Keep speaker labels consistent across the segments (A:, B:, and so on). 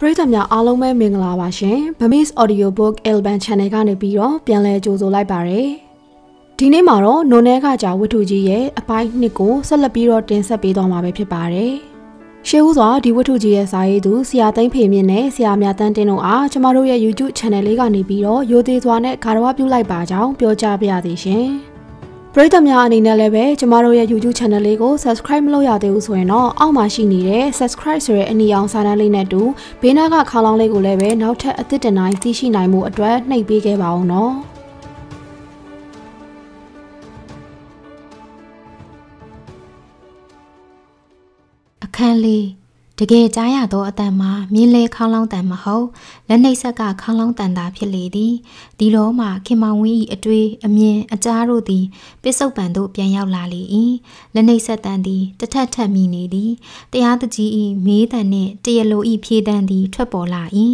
A: ပရိသတ်များအားလုံးပဲမင်္ဂလာပါရှင်။ Bamis Audio Book Elban Channel ကနေပြီးတော့ပြန်လည်ကြိုဆိုလိုက်ပါရယ်။ဒီနေ့မှာတော့နုံနဲကကြာဝတ္ထုကြီးရဲ့အပိုင်း2ကိုဆက်လက်ပြီးတော့တင်ဆက်ပေးသွားမှာပဲဖြစ်ပါတယ်။ရှေးဦးစွာဒီဝတ္ထုကြီးရဲ့စာရေးသူဆရာသိမ့်ဖေမြင့်နဲ့ဆရာမြတန်းတင်းတို့အားကျမတို့ရဲ့ YouTube Channel လေးကနေပြီးတော့ရိုသေစွာနဲ့ဂါရဝပြုလိုက်ပါကြောင်းပြောကြားပါရစေရှင်။ပရိသတ်များအနေနဲ့လည်းပဲကျမတို့ရဲ့ YouTube channel လေးကို subscribe မလုပ်ရသေးဘူးဆိုရင်တော့အောက်မှာရှိနေတဲ့ subscribe ဆိုတဲ့အနီရောင်စာတန်းလေးနဲ့တူဘေးနားကခေါင်းလောင်းလေးကိုလည်းပဲနောက်ထပ်အသစ်တင်တိုင်းသိရှိနိုင်မှုအတွက်နှိပ်ပေးခဲ့ပါအောင်နော်။အခန်းလေးတကယ်ကြားရသောအတန်မှာမြင်းလဲခေါင်းလောင်းတန်မဟုတ်လက်နှိပ်ဆက်ကခေါင်းလောင်းတန်သာဖြစ်လေသည်ဒီတော့မှခင်မောင်ဝင်း၏အတွေ့အမြင်အကြားတို့သည် ပစ္စုပန်တို့ပြန်ရောက်လာလေ၏လက်နှိပ်ဆက်တန်သည်တထက်ထက်မိနေသည်တရားသူကြီး၏မေးတန်နှင့်တရလို၏ဖြေတန်သည်ထွက်ပေါ်လာ၏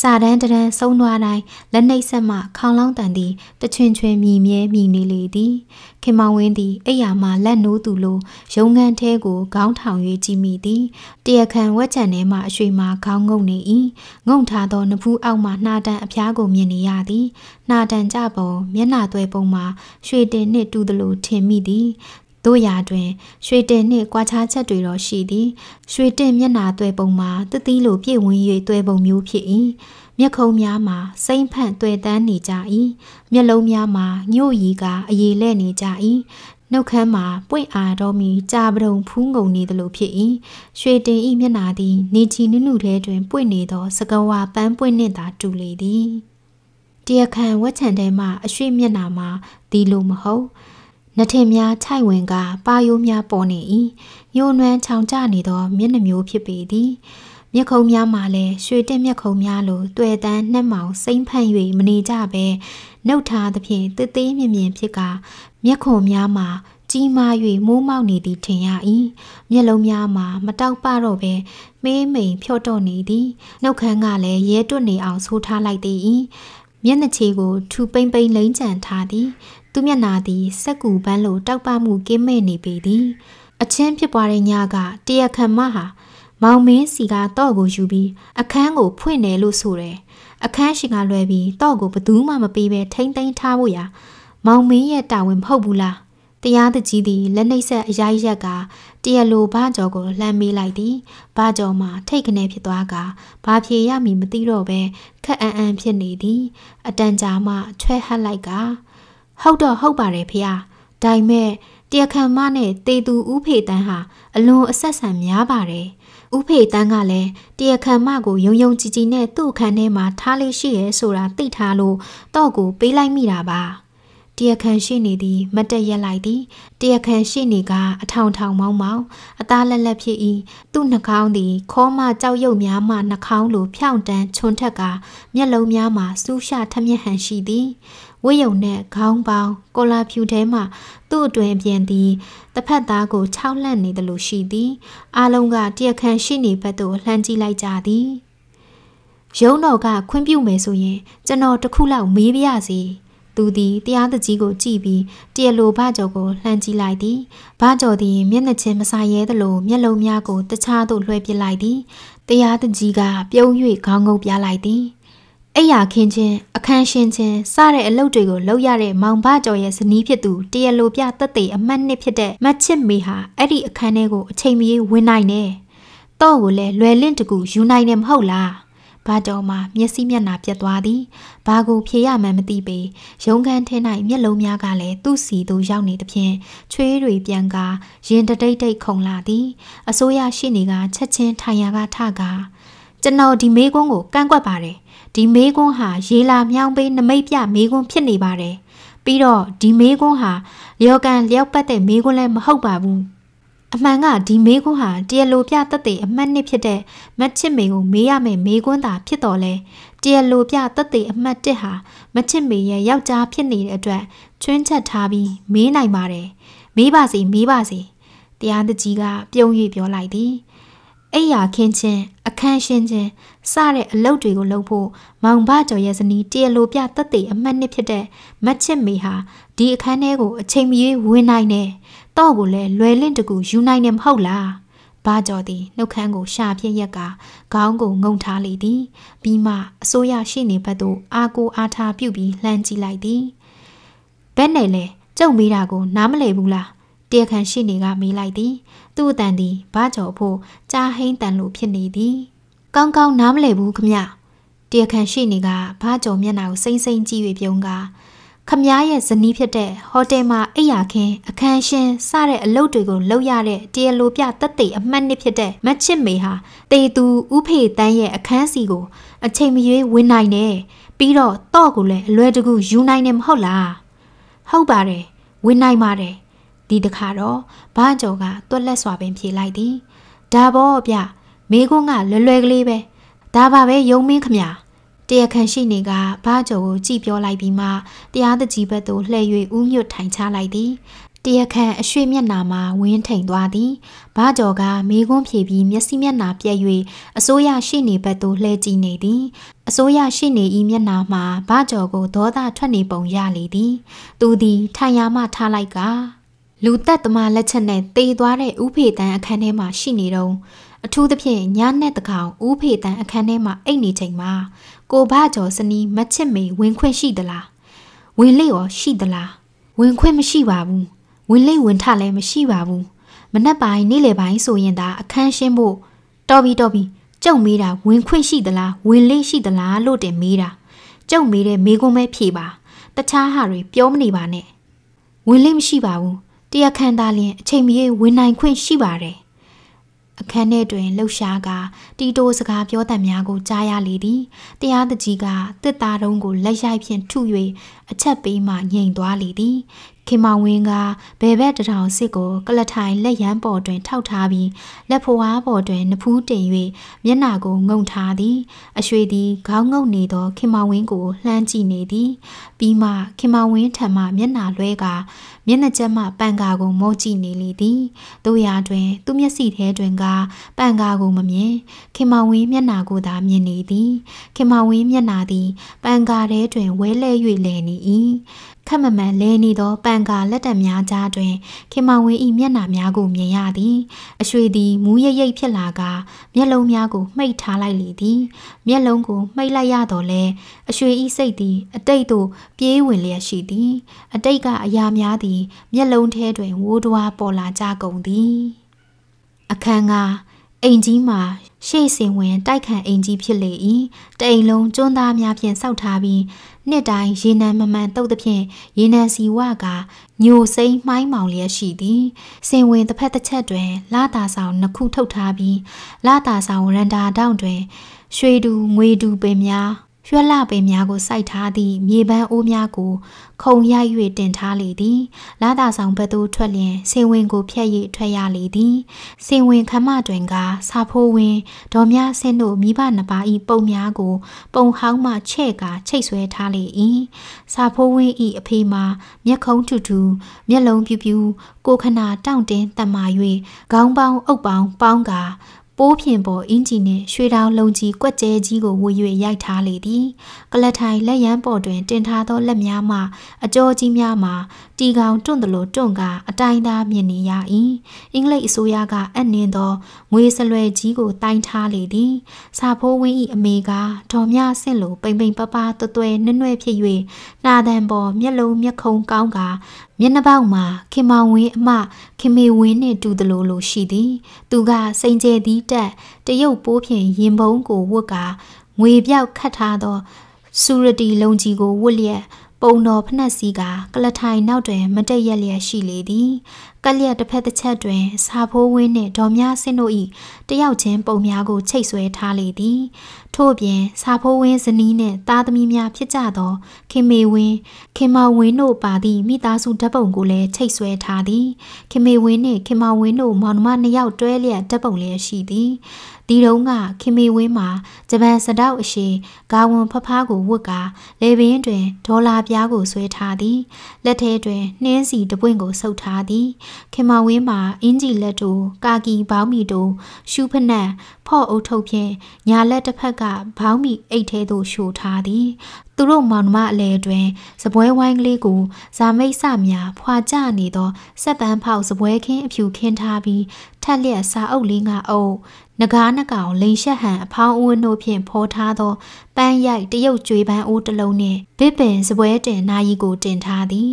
A: စာတန်းတန်းဆုံးသွားတိုင်းလက်နှိပ်ဆက်မှခေါင်းလောင်းတန်သည်တချွင်ချွင်မြည်မြဲမြည်နေလေသည်ခင်မောင်ဝင်းသည်အိယာမှလက်နိုးသူလို ရုံငန်းထဲကိုခေါင်းထောင်၍ကြည့်မိသည်တရခံဝက်ချန်ထဲမှအရွှေမှခေါင်းငုံနေ၏ငုံထားသောနဖူးအောက်မှနှာတန်အဖျားကိုမြင်နေရသည်နှာတန်ကြပုံမျက်နှာသွဲပုံမှာရွှေတင်နှင့်တူသလိုထင်မိသည်တို့ရာတွင်ရွှေတင်နှင့်ကွာခြားချက်တွေတော့ရှိသည်ရွှေတင်မျက်နာသွဲပုံမှာတသီးလိုပြည့်ဝန်း၍သွဲပုံမျိုးဖြစ်၏မျက်ခုံးများမှာစိမ့်ဖန့်သွဲတန်းနေကြ၏မျက်လုံးများမှာညို့ရီကအရေလဲ့နေကြ၏နှုတ်ခမ်းမှာပွင့်အားတော်မီကြာပဒုံဖူးငုံနေသလိုဖြစ်၏ရွှေတင်ဤမျက်နာသည် နေချီနုနုထဲတွင်ပွင့်နေသောစကဝါပန်းပွင့်နှင့်သာတူလေသည်တရခံဝက်ချန်ထဲမှအရွှေ့မျက်နာမှာဒီလိုမဟုတ်နထင်များခြိုက်ဝင်ကပါယိုးများပေါ်နေ၏ညိုနွမ်းချောင်ကျနေသောမျက်နှမျိုးဖြစ်ပေသည် မျက်ခုံးများမှာလည်းရွှေတင့်မျက်ခုံးများလိုတွေ့တန်းနှက်မောင်စိမ့်ဖန့်၍မနေကြဘဲနှုတ်ထားသဖြင့်တစ်သေးမြင်မြင်ဖြစ်ကမျက်ခုံးများမှာ ကြီးမား၍မိုးမောက်နေသည်ထင်ရ၏မျက်လုံးများမှာ မတောက်ပတော့ဘဲမေးမိန်ဖြော့တော့နေသည်နှုတ်ခမ်းကလည်းရဲတွတ်နေအောင်ဆိုးထားလိုက်သည်၏မျက်နှာခြေကိုထူပိမ့်ပိမ့်လိမ့်ချန်ထားသည်သူမျက်နာသည်စက်ကူပန်းလိုတောက်ပမှုကင်းမဲ့နေပေသည် အချင်းဖြစ်ပွားတဲ့ညကတရခမဟာ မောင်မင်းစီကတော့ကိုယူပြီးအခန်းကိုဖွင့်တယ်လို့ဆိုတယ်အခန်းရှင်ကလွယ်ပြီးတော့ကိုဘသူမှမပေးဘဲထိမ့်သိမ်းထားဖို့ရာမောင်မင်းရဲ့တာဝန်မဟုတ်ဘူးလားတရားသူကြီးသည်လက်နှိပ်ဆက်အရာရက်ကတရလိုဘာကျော်ကိုလှမ်းမေးလိုက်သည်ဘာကျော်မှာထိတ်ကနေဖြစ်သွားကဘာဖြေရမည်မသိတော့ဘဲခက်အံ့အံ့ဖြစ်နေသည်အတန်ကြာမှချွဲဟတ်လိုက်က။ဟုတ်တော့ဟုတ်ပါတယ်ဖေ။ဒါပေမဲ့တရခံမနဲ့တေသူဥဖေတန်းဟာ အလွန်အဆက်ဆံများပါတယ်။ဥဖေတန်းကလည်းတရခံမကိုယုံယုံကြည်ကြည်နဲ့သူ့အခန်းထဲမှာထားလေးရှိရဲဆိုတာသိထားလို့တော့ကို ပေးလိုက်မိတာပါ။တရခံရှိနေသည် မတက်ရက်လိုက်သည်တရခံရှိနေကအထောင်ထောင်မောင်းမောင်းအသားလက်လက်ဖြစ်၏သူ့နှာခေါင်းသည် ခေါမကြောက်ရုပ်များမှနှာခေါင်းလိုဖြောင့်တန်းခြုံထက်ကမျက်လုံးများမှာစူးရှထမျက်ဟန်ရှိသည်ဝိယုံနဲ့ခေါင်းပေါင်းကိုလာဖြူထဲမှသူ့အတွင်ပြန်သည်တစ်ဖက်သားကိုခြောက်လန့်နေသလိုရှိသည် အားလုံးကတရခန်ရှိနေဘက်သို့လှမ်းကြည့်လိုက်ကြသည်ရုံတော်ကခွင့်ပြုမယ်ဆိုရင်ကျွန်တော်တခုလောက်မေးပြရစီသူသည်တရားတကြီးကိုကြည့်ပြီးတရလိုဘကျော်ကိုလှမ်းကြည့်လိုက်သည်ဘကျော်သည်မျက်နှာချင်းမဆိုင်ရဲသလို မျက်လုံးများကိုတခြားသို့လွှဲပစ်လိုက်သည်တရားတကြီးကပြုံး၍ခေါင်းငုံပြလိုက်သည်အိယာခင်းချင်းအခန်းရှင်ချင်းစတဲ့အလုပ်တွေကိုလုပ်ရတဲ့မောင်ဘကျော်ရဲ့ဇနီးဖြစ်သူတရလိုပြတက်တဲ့အမှတ်နှစ်ဖြစ်တဲ့မတ်ချစ်မေဟာအဲ့ဒီအခန်းထဲကိုအချိန်မီဝင်နိုင်တယ်။တော့ကိုလည်းလွယ်လင့်တကူယူနိုင်တယ်မဟုတ်လား။ဘာတော်မှာမျက်စိမျက်နှာပြက်သွားသည်။ဘာကိုဖြေရမှန်းမသိပေ။ရုံခန်းထဲ၌မျက်လုံးများကလည်းသူ့စီသို့ရောက်နေသဖြင့်ချွေးတွေပြန်ကာရင်တတိတ်တိတ်ခုန်လာသည်။အစိုးရရှိနေကချက်ချင်းထိုင်ရာကထကာကျွန်တော်ဒီမေးခွန်းကိုကန့်ကွက်ပါတယ်ဒီမေးခွန်းဟာရေလာမြောင်းပေးနမိတ်ပြမေးခွန်းဖြစ်နေပါတယ်ပြီးတော့ဒီမေးခွန်းဟာလျော်ကန်လျောက်ပတ်တဲ့မေးခွန်းလည်းမဟုတ်ပါဘူးအမှန်ကဒီမေးခွန်းဟာတရားလိုပြတတ်တဲ့အမှတ်နှစ်ဖြစ်တဲ့မချစ်မေကိုမေးရမယ့်မေးခွန်းသာဖြစ်တော်လဲတရားလိုပြတတ်တဲ့အမှတ်တစ်ဟာမချစ်မေရဲ့ယောက်ျားဖြစ်နေတဲ့အတွက်ချွင်းချက်ထားပြီး မေးနိုင်ပါတယ်မေးပါစေမေးပါစေတရားတကြီးကပြုံး၍ပြောလိုက်သည်အိယာခင်းချင်းအခန်းရှင်းချင်းစတဲ့အလုပ်တွေကိုလုပ်ဖို့မောင်ဘကျော်ရဲ့ဇနီးတရလိုပြတက်တဲ့အမှတ်နှစ်ဖြစ်တဲ့မတ်ချစ်မေဟာဒီအခန်းထဲကို အချိန်မရွေးဝင်နိုင်တယ်။တော့ကိုလည်းလွယ်လင့်တကူယူနိုင်တယ်မဟုတ်လား။ဘကျော်သည်နှုတ်ခမ်းကို ရှာပြင်းရက်ကခေါင်းကိုငုံထားလေသည်။ပြီးမှအစိုးရရှိနေဘက်သို့အာကိုအာထားပြုတ်ပြီးလှမ်းကြည့်လိုက်သည်။ဘယ်နဲ့လဲကျုပ်မေးတာကို နားမလည်ဘူးလား။တရားခံရှိနေကမေးလိုက်သည် သူ့အတန်သည်ဘာကြော်ဖို့ကြားဟိန်းတန်လိုဖြစ်နေသည်ကောင်းကောင်းနားမလည်ဘူးခမရတရားခံရှိနေကဘာကြောင့်မျက်နှာကိုစိမ့်စိမ့်ကြည့်၍ပြုံးက ခမရရဲ့ဇနီးဖြစ်တဲ့ဟိုတယ်မှာအိယာခင်းအခန်းရှင်စတဲ့အလုပ်တွေကိုလုပ်ရတဲ့တရားလိုပြတက်တေအမှတ်နှစ်ဖြစ်တဲ့မချစ်မေဟာတေသူဥဖေတန်းရဲ့အခန်းစီကို အချိန်မရွေးဝင်နိုင်တယ်ပြီးတော့တော့ကိုလည်းအလွယ်တကူယူနိုင်တယ်မဟုတ်လားဟုတ်ပါတယ်ဝင်နိုင်ပါတယ်ဒီတခါတော့ဘာကြော်ကတွက်လက်စွာပင်ဖြေလိုက်သည်ဒါဘောဗျမေကွန်းကလွယ်လွယ်ကလေးပဲဒါပါပဲယုံမင်းခမတရားခံရှိနေကဘကြော်ကိုကြည်ပြောလိုက်ပြီးမှတရားတကြီးဘက်သို့လှည့်၍ဥညွတ်ထိုင်ချလိုက်သည်တရားခံအရွှေမျက်နာမှာဝင်းထိန်သွားသည်ဘကြော်ကမေကွန်းဖြေပြီးမျက်စိမျက်နာပြက်၍အစိုးရရှိနေဘက်သို့လှည့်ကြည့်နေသည်အစိုးရရှိနေ၏မျက်နာမှာဘကြော်ကိုဒေါသထွက်နေပုံရလေသည်သူသည်ထိုင်ရမှထားလိုက်ကလူတက်သမားလက်ချက်နဲ့တေသွားတဲ့ဥဖေတန်အခန်းထဲမှာရှိနေတော့အထူးသဖြင့်ညနဲ့တကောင်ဦးဖေတန်အခန်းထဲမှာအိတ်နေချိန်မှာကိုဘကျော်စနီးမချစ်မေဝင်ခွင့်ရှိသလားဝင်လေရောရှိသလားဝင်ခွင့်မရှိပါဘူးဝင်လေဝင်ထလည်းမရှိပါဘူးမနှက်ပိုင်းနေ့လယ်ပိုင်းဆိုရင်သာအခန်းရှင်းဖို့တော်ပြီတော်ပြီကြုံမေးတာ ဝင်ခွင့်ရှိသလားဝင်လေရှိသလားလို့တင်မေးတာကြုံမေးတဲ့မေကုံးပဲဖြေပါတခြားဟာတွေပြောမနေပါနဲ့ဝင်လေမရှိပါဘူးတရားခံသားလျင်အချိန်မီဝင်နိုင်ခွင့်ရှိပါတယ်အခန်းထဲတွင်လှုပ်ရှားကာတီတိုစကားပြောတတ်များကိုကြားရလေသည်တရားတကြီးကတစ်သားတုံးကိုလက်ရိုက်ဖြင့်ထု၍အချက်ပေးမှငြိမ်သွားလေသည်ခင်မောင်ဝင်းကဘယ်ဘက်တထောင်စစ်ကိုကလထိုင်လက်ရန်ပေါ်တွင် ထောက်ထားပြီးလက်ဖွားပေါ်တွင်နဖူးတင်၍မျက်နှာကိုငုံထားသည်အရွှေသည်ခေါင်းငုံနေသောခင်မောင်ဝင်းကိုလှမ်းကြည့်နေသည်ပြီးမှခင်မောင်ဝင်းထံမှမျက်နှာလွှဲကာမျက်နှာကျက်မှပန်ကာကိုမုတ်ကြည့်နေလေသည်တို့ရာတွင် သူမျက်စိထဲတွင်ကပန်ကာကိုမမြင်ခင်မဝင်းမျက်နာကိုသာမြင်နေသည်ခင်မဝင်းမျက်နာသည်ပန်ကာထဲတွင်ဝဲလဲ၍လဲနေ၏ခက်မမှန်လဲနေသောပန်ကာလက်တက်များကြားတွင်ခင်မဝင်း၏မျက်နှာများကိုမြင်ရသည်အရွှေသည်မူးရိပ်ရိပ်ဖြစ်လာကမျက်လုံးများကိုမှိတ်ထားလိုက်လေသည်မျက်လုံးကိုမှိတ်လိုက်ရတော့လဲအရွှေ၏စိတ်သည် အတိတ်သို့ပြေးဝင်လျက်ရှိသည် အတိတ်ကအရာများသည်မျက်လုံးထဲတွင်ဝိုးတွားပေါ်လာကြကုန်သည်အခန်းကအိမ်ကြီးမှာရှေ့စင်ဝင် တိုက်ခန့်အိမ်ကြီးဖြစ်လေ၏တအိမ်လုံးကျွန်းသားများဖြင့်စောက်ထားပြီးနှစ်တိုင်းရေနံမမှန်တုတ်သဖြင့်ရေနံစီဝကညိုစိမ့်မှိုင်းမောင်လျက်ရှိသည်စင်ဝင်တစ်ဖက်တစ်ချက်တွင်လာတာဆောင်နှစ်ခုထုတ်ထားပြီးလာတာဆောင်ရန်တာတောင့်တွင် ရွှေတူငွေတူပင်များရွက်လပင်များကိုစိုက်ထားသည့်မြေပန်းအိုးများကို ခုံရိုက်၍တင်ထားလေသည်လာသာဆောင်ဘက်သို့ထွက်လျင်စင်ဝင်ကိုဖျက်၍ထွက်ရလေသည် စင်ဝင်ခမတွင်က စာဖိုးဝင်ဒေါ်များဆင်းတို့မိဘနှစ်ပါး၏ပုံများကိုပုံဟောင်းမှချဲ့ကာချိတ်ဆွဲထားလေ၏စာဖိုးဝင်၏အဖေမှာ မျက်ခုံးထူထူမျက်လုံးပြူးပြူးကိုခနာတောင့်တင်းတမာ၍ခေါင်းပေါင်းအုပ်ပေါင်းပေါင်းကာပိုးဖြင်ပေါ်အင်ဂျီနှင့်ရွှေတောင်လုံးကြီးကွက်ကျဲကြီးကိုဝေ၍ရိုက်ထားလေသည်ကလထိုင်လက်ရန်ပေါ်တွင် တင်ထားသောလက်များမှအကြောကြီးများမှတီကောင်တွန့်သလိုတွန့်ကအတိုင်းသားမြင်နေရ၏အင်္ဂလိပ်အစိုးရကအနှင်းသောငွေစလွယ်ကြီးကိုတိုင်းထားလေသည် စာဖိုးဝင်း၏အမေကဒေါ်မြဆင့်လိုပိန်ပိန်ပပသွဲသွဲနှွဲ့နှွဲ့ဖြစ်၍နာသံပေါ်မျက်လုံးမျက်ခုံးကောင်းကမျက်နှာပေါက်မှာခင်မောင်ဝင်းအမခင်မေဝင်းနဲ့တူသလိုလိုရှိသည်သူကစိန်ကျဲသည်တက် တရုတ်ပိုးဖြင့်ရင်ပုံးကိုဝတ်ကာငွေပြောက်ခတ်ထားသောစူရတီလုံကြီးကိုဝတ်လျက်ပုံတော်ဖနှက်စီကကလထိုင်နောက်တွင် မတက်ရက်လျက်ရှိလေသည်ကက်လျက်တစ်ဖက်တစ်ချက်တွင် စာဖိုးဝင်းနှင့်ဒေါ်မြဆင်းတို့၏တယောက်ချင်းပုံများကိုချိတ်ဆွဲထားလေသည် ထို့အပြင် စာဖိုးဝင်းဇနီးနှင့်သားသမီးများဖြစ်ကြသောခင်မေဝင်းခင်မဝင်းတို့ပါသည့်မိသားစုဓာတ်ပုံကိုလည်းချိတ်ဆွဲထားသည်ခင်မေဝင်းနှင့်ခင်မဝင်းတို့မောင်နှမနှစ်ယောက်တွဲလျက်ဓာတ်ပုံလည်းရှိသည်ဒီတုန်းကခင်မေဝင်းမှာဂျပန်စတောက်အရှိဂါဝန်ဖဖားကိုဝတ်ကာလေပင်တွင်ဒေါ်လာပြားကိုဆွဲထားသည်လက်ထဲတွင်နှင်းစီတပွင့်ကိုဆုပ်ထားသည်ခင်မဝင်းမှာအင်းကြီးလက်တို့ကာကီဘောင်းမီတို့ရှူဖနက်ဖော့အုပ်ထုတ်ဖြင့်ညာလက်တစ်ဖက်ကဘောင်းမီအိတ်ထဲသို့ရှို့ထားသည်သူတို့မောင်နှမအလဲအတွင်စပွဲဝိုင်းကလေးကိုဇာမိတ်ဆများဖွာကြနေသောဆက်ပန်းဖောက်စပွဲခင်းအဖြူခင်းထားပြီးထက်လျက်စာအုပ်လေးငါအုပ်ငကားနှကောင်လိန်ရှက်ဟန်အဖောင်းအဝန်းတို့ဖြင့်ဖော်ထားသောပန်းရိုက်တရုတ်ကျွေးပန်းအိုးတစ်လုံးနှင့်ဗစ်ပင်စပွဲတင်နာယီကိုတင်ထားသည်